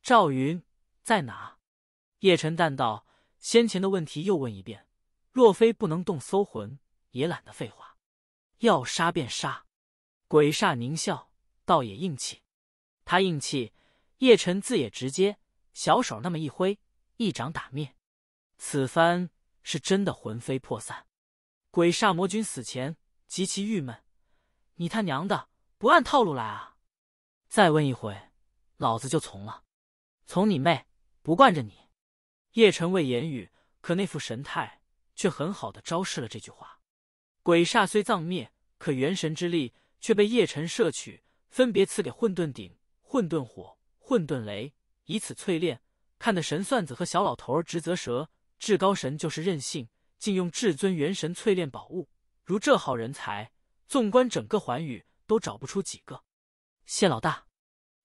赵云在哪？叶辰淡道：“先前的问题又问一遍。若非不能动搜魂，也懒得废话。要杀便杀。”鬼煞狞笑，倒也硬气。他硬气，叶辰自也直接小手那么一挥，一掌打灭。此番是真的魂飞魄散。鬼煞魔君死前极其郁闷：“你他娘的不按套路来啊！再问一回，老子就从了。从你妹，不惯着你。”叶辰未言语，可那副神态却很好的昭示了这句话。鬼煞虽葬灭，可元神之力却被叶辰摄取，分别赐给混沌鼎。混沌火、混沌雷，以此淬炼，看得神算子和小老头儿直啧舌。至高神就是任性，竟用至尊元神淬炼宝物。如这好人才，纵观整个寰宇，都找不出几个。谢老大，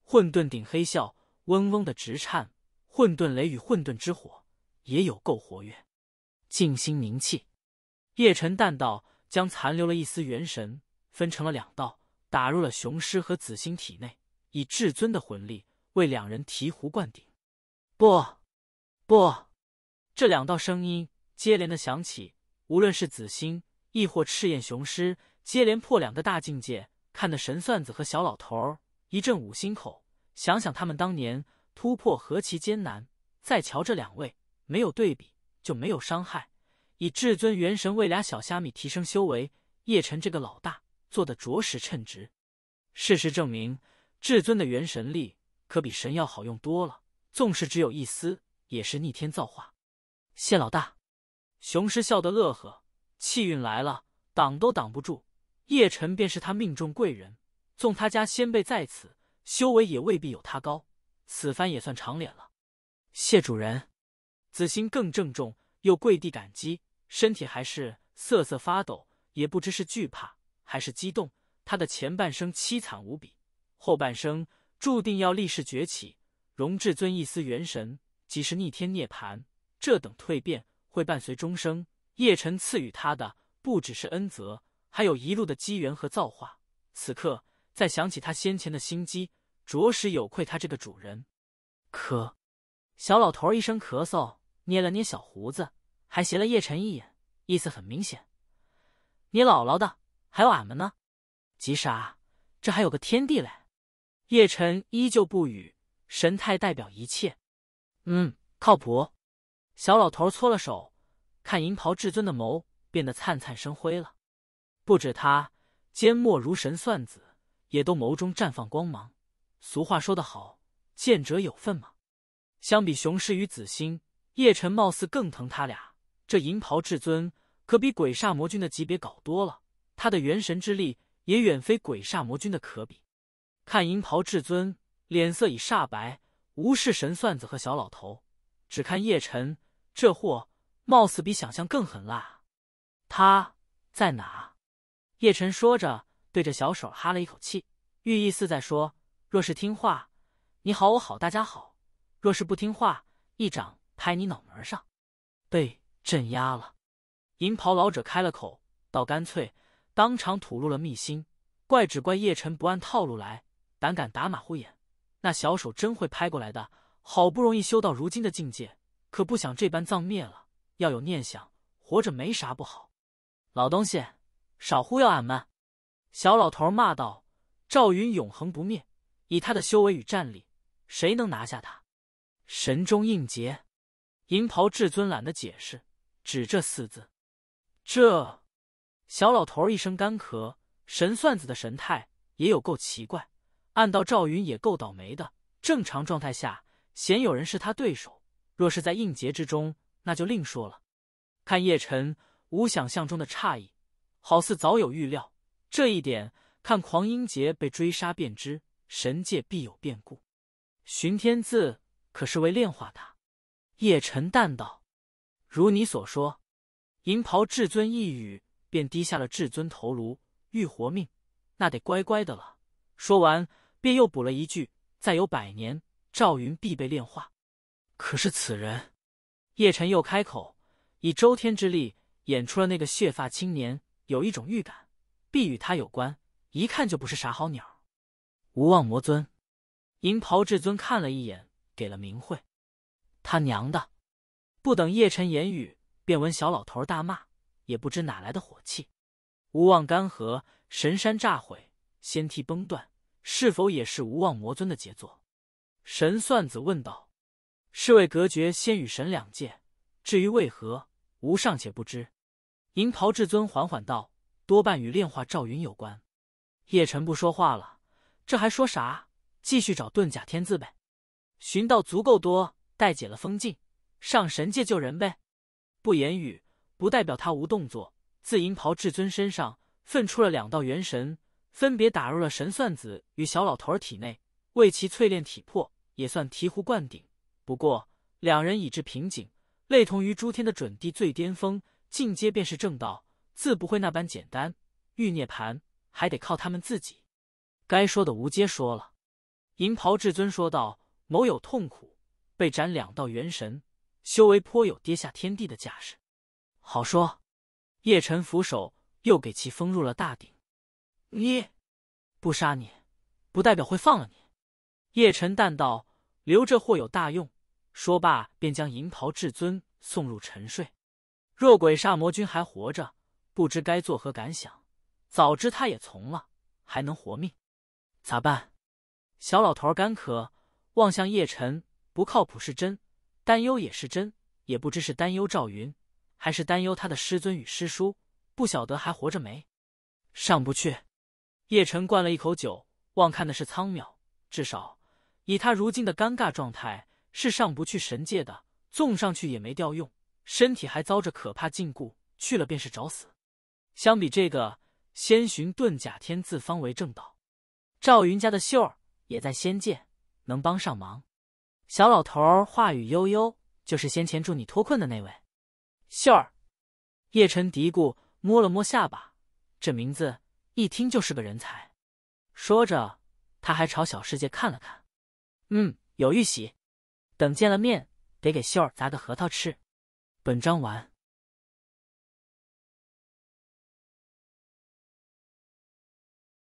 混沌顶黑笑，嗡嗡的直颤。混沌雷与混沌之火也有够活跃。静心凝气，叶辰淡道，将残留了一丝元神分成了两道，打入了雄狮和紫星体内。以至尊的魂力为两人醍醐灌顶，不，不，这两道声音接连的响起。无论是紫星，亦或赤焰雄狮，接连破两个大境界，看得神算子和小老头一阵捂心口。想想他们当年突破何其艰难，再瞧这两位，没有对比就没有伤害。以至尊元神为俩小虾米提升修为，叶辰这个老大做的着实称职。事实证明。至尊的元神力可比神药好用多了，纵是只有一丝，也是逆天造化。谢老大，雄狮笑得乐呵，气运来了，挡都挡不住。叶辰便是他命中贵人，纵他家先辈在此，修为也未必有他高。此番也算长脸了。谢主人，子欣更郑重，又跪地感激，身体还是瑟瑟发抖，也不知是惧怕还是激动。他的前半生凄惨无比。后半生注定要立誓崛起，融至尊一丝元神，即是逆天涅盘。这等蜕变会伴随终生。叶辰赐予他的不只是恩泽，还有一路的机缘和造化。此刻再想起他先前的心机，着实有愧他这个主人。咳，小老头儿一声咳嗽，捏了捏小胡子，还斜了叶辰一眼，意思很明显：你姥姥的，还有俺们呢，急啥？这还有个天地嘞。叶辰依旧不语，神态代表一切。嗯，靠谱。小老头搓了手，看银袍至尊的眸变得灿灿生辉了。不止他，缄默如神算子也都眸中绽放光芒。俗话说得好，见者有份嘛。相比雄狮与子星，叶辰貌似更疼他俩。这银袍至尊可比鬼煞魔君的级别高多了，他的元神之力也远非鬼煞魔君的可比。看银袍至尊脸色已煞白，无视神算子和小老头，只看叶辰这货貌似比想象更狠辣。他在哪？叶辰说着，对着小手哈了一口气，寓意似在说：“若是听话，你好我好大家好；若是不听话，一掌拍你脑门上。”被镇压了。银袍老者开了口，倒干脆，当场吐露了秘辛。怪只怪叶辰不按套路来。胆敢打马虎眼！那小手真会拍过来的。好不容易修到如今的境界，可不想这般葬灭了。要有念想，活着没啥不好。老东西，少忽悠俺们！小老头骂道：“赵云永恒不灭，以他的修为与战力，谁能拿下他？”神中应劫。银袍至尊懒得解释，指这四字。这……小老头一声干咳，神算子的神态也有够奇怪。按道，赵云也够倒霉的。正常状态下，鲜有人是他对手。若是在应劫之中，那就另说了。看叶辰无想象中的诧异，好似早有预料。这一点，看狂鹰劫被追杀便知，神界必有变故。寻天字，可是为炼化他？叶辰淡道：“如你所说。”银袍至尊一语，便低下了至尊头颅。欲活命，那得乖乖的了。说完。便又补了一句：“再有百年，赵云必被炼化。”可是此人，叶辰又开口，以周天之力演出了那个血发青年，有一种预感，必与他有关。一看就不是啥好鸟。无望魔尊，银袍至尊看了一眼，给了明慧。他娘的！不等叶辰言语，便闻小老头大骂，也不知哪来的火气。无望干涸，神山炸毁，仙梯崩断。是否也是无妄魔尊的杰作？神算子问道。是为隔绝仙与神两界，至于为何，吾尚且不知。银袍至尊缓缓道：“多半与炼化赵云有关。”叶辰不说话了，这还说啥？继续找遁甲天字呗，寻到足够多，待解了封禁，上神界救人呗。不言语，不代表他无动作。自银袍至尊身上分出了两道元神。分别打入了神算子与小老头儿体内，为其淬炼体魄，也算醍醐灌顶。不过两人已至瓶颈，类同于诸天的准地最巅峰，进阶便是正道，自不会那般简单。欲涅槃，还得靠他们自己。该说的无皆说了，银袍至尊说道：“某有痛苦，被斩两道元神，修为颇有跌下天地的架势。”好说。叶辰扶手，又给其封入了大鼎。你不杀你，不代表会放了你。叶辰淡道：“留这货有大用。”说罢，便将银袍至尊送入沉睡。若鬼煞魔君还活着，不知该作何感想。早知他也从了，还能活命？咋办？小老头干咳，望向叶辰，不靠谱是真，担忧也是真，也不知是担忧赵云，还是担忧他的师尊与师叔，不晓得还活着没？上不去。叶辰灌了一口酒，望看的是苍淼。至少以他如今的尴尬状态，是上不去神界的，纵上去也没调用，身体还遭着可怕禁锢，去了便是找死。相比这个，先寻遁甲天字方为正道。赵云家的秀儿也在仙界，能帮上忙。小老头儿话语悠悠，就是先前助你脱困的那位。秀儿，叶辰嘀咕，摸了摸下巴，这名字。一听就是个人才，说着他还朝小世界看了看，嗯，有玉玺，等见了面得给秀儿砸个核桃吃。本章完。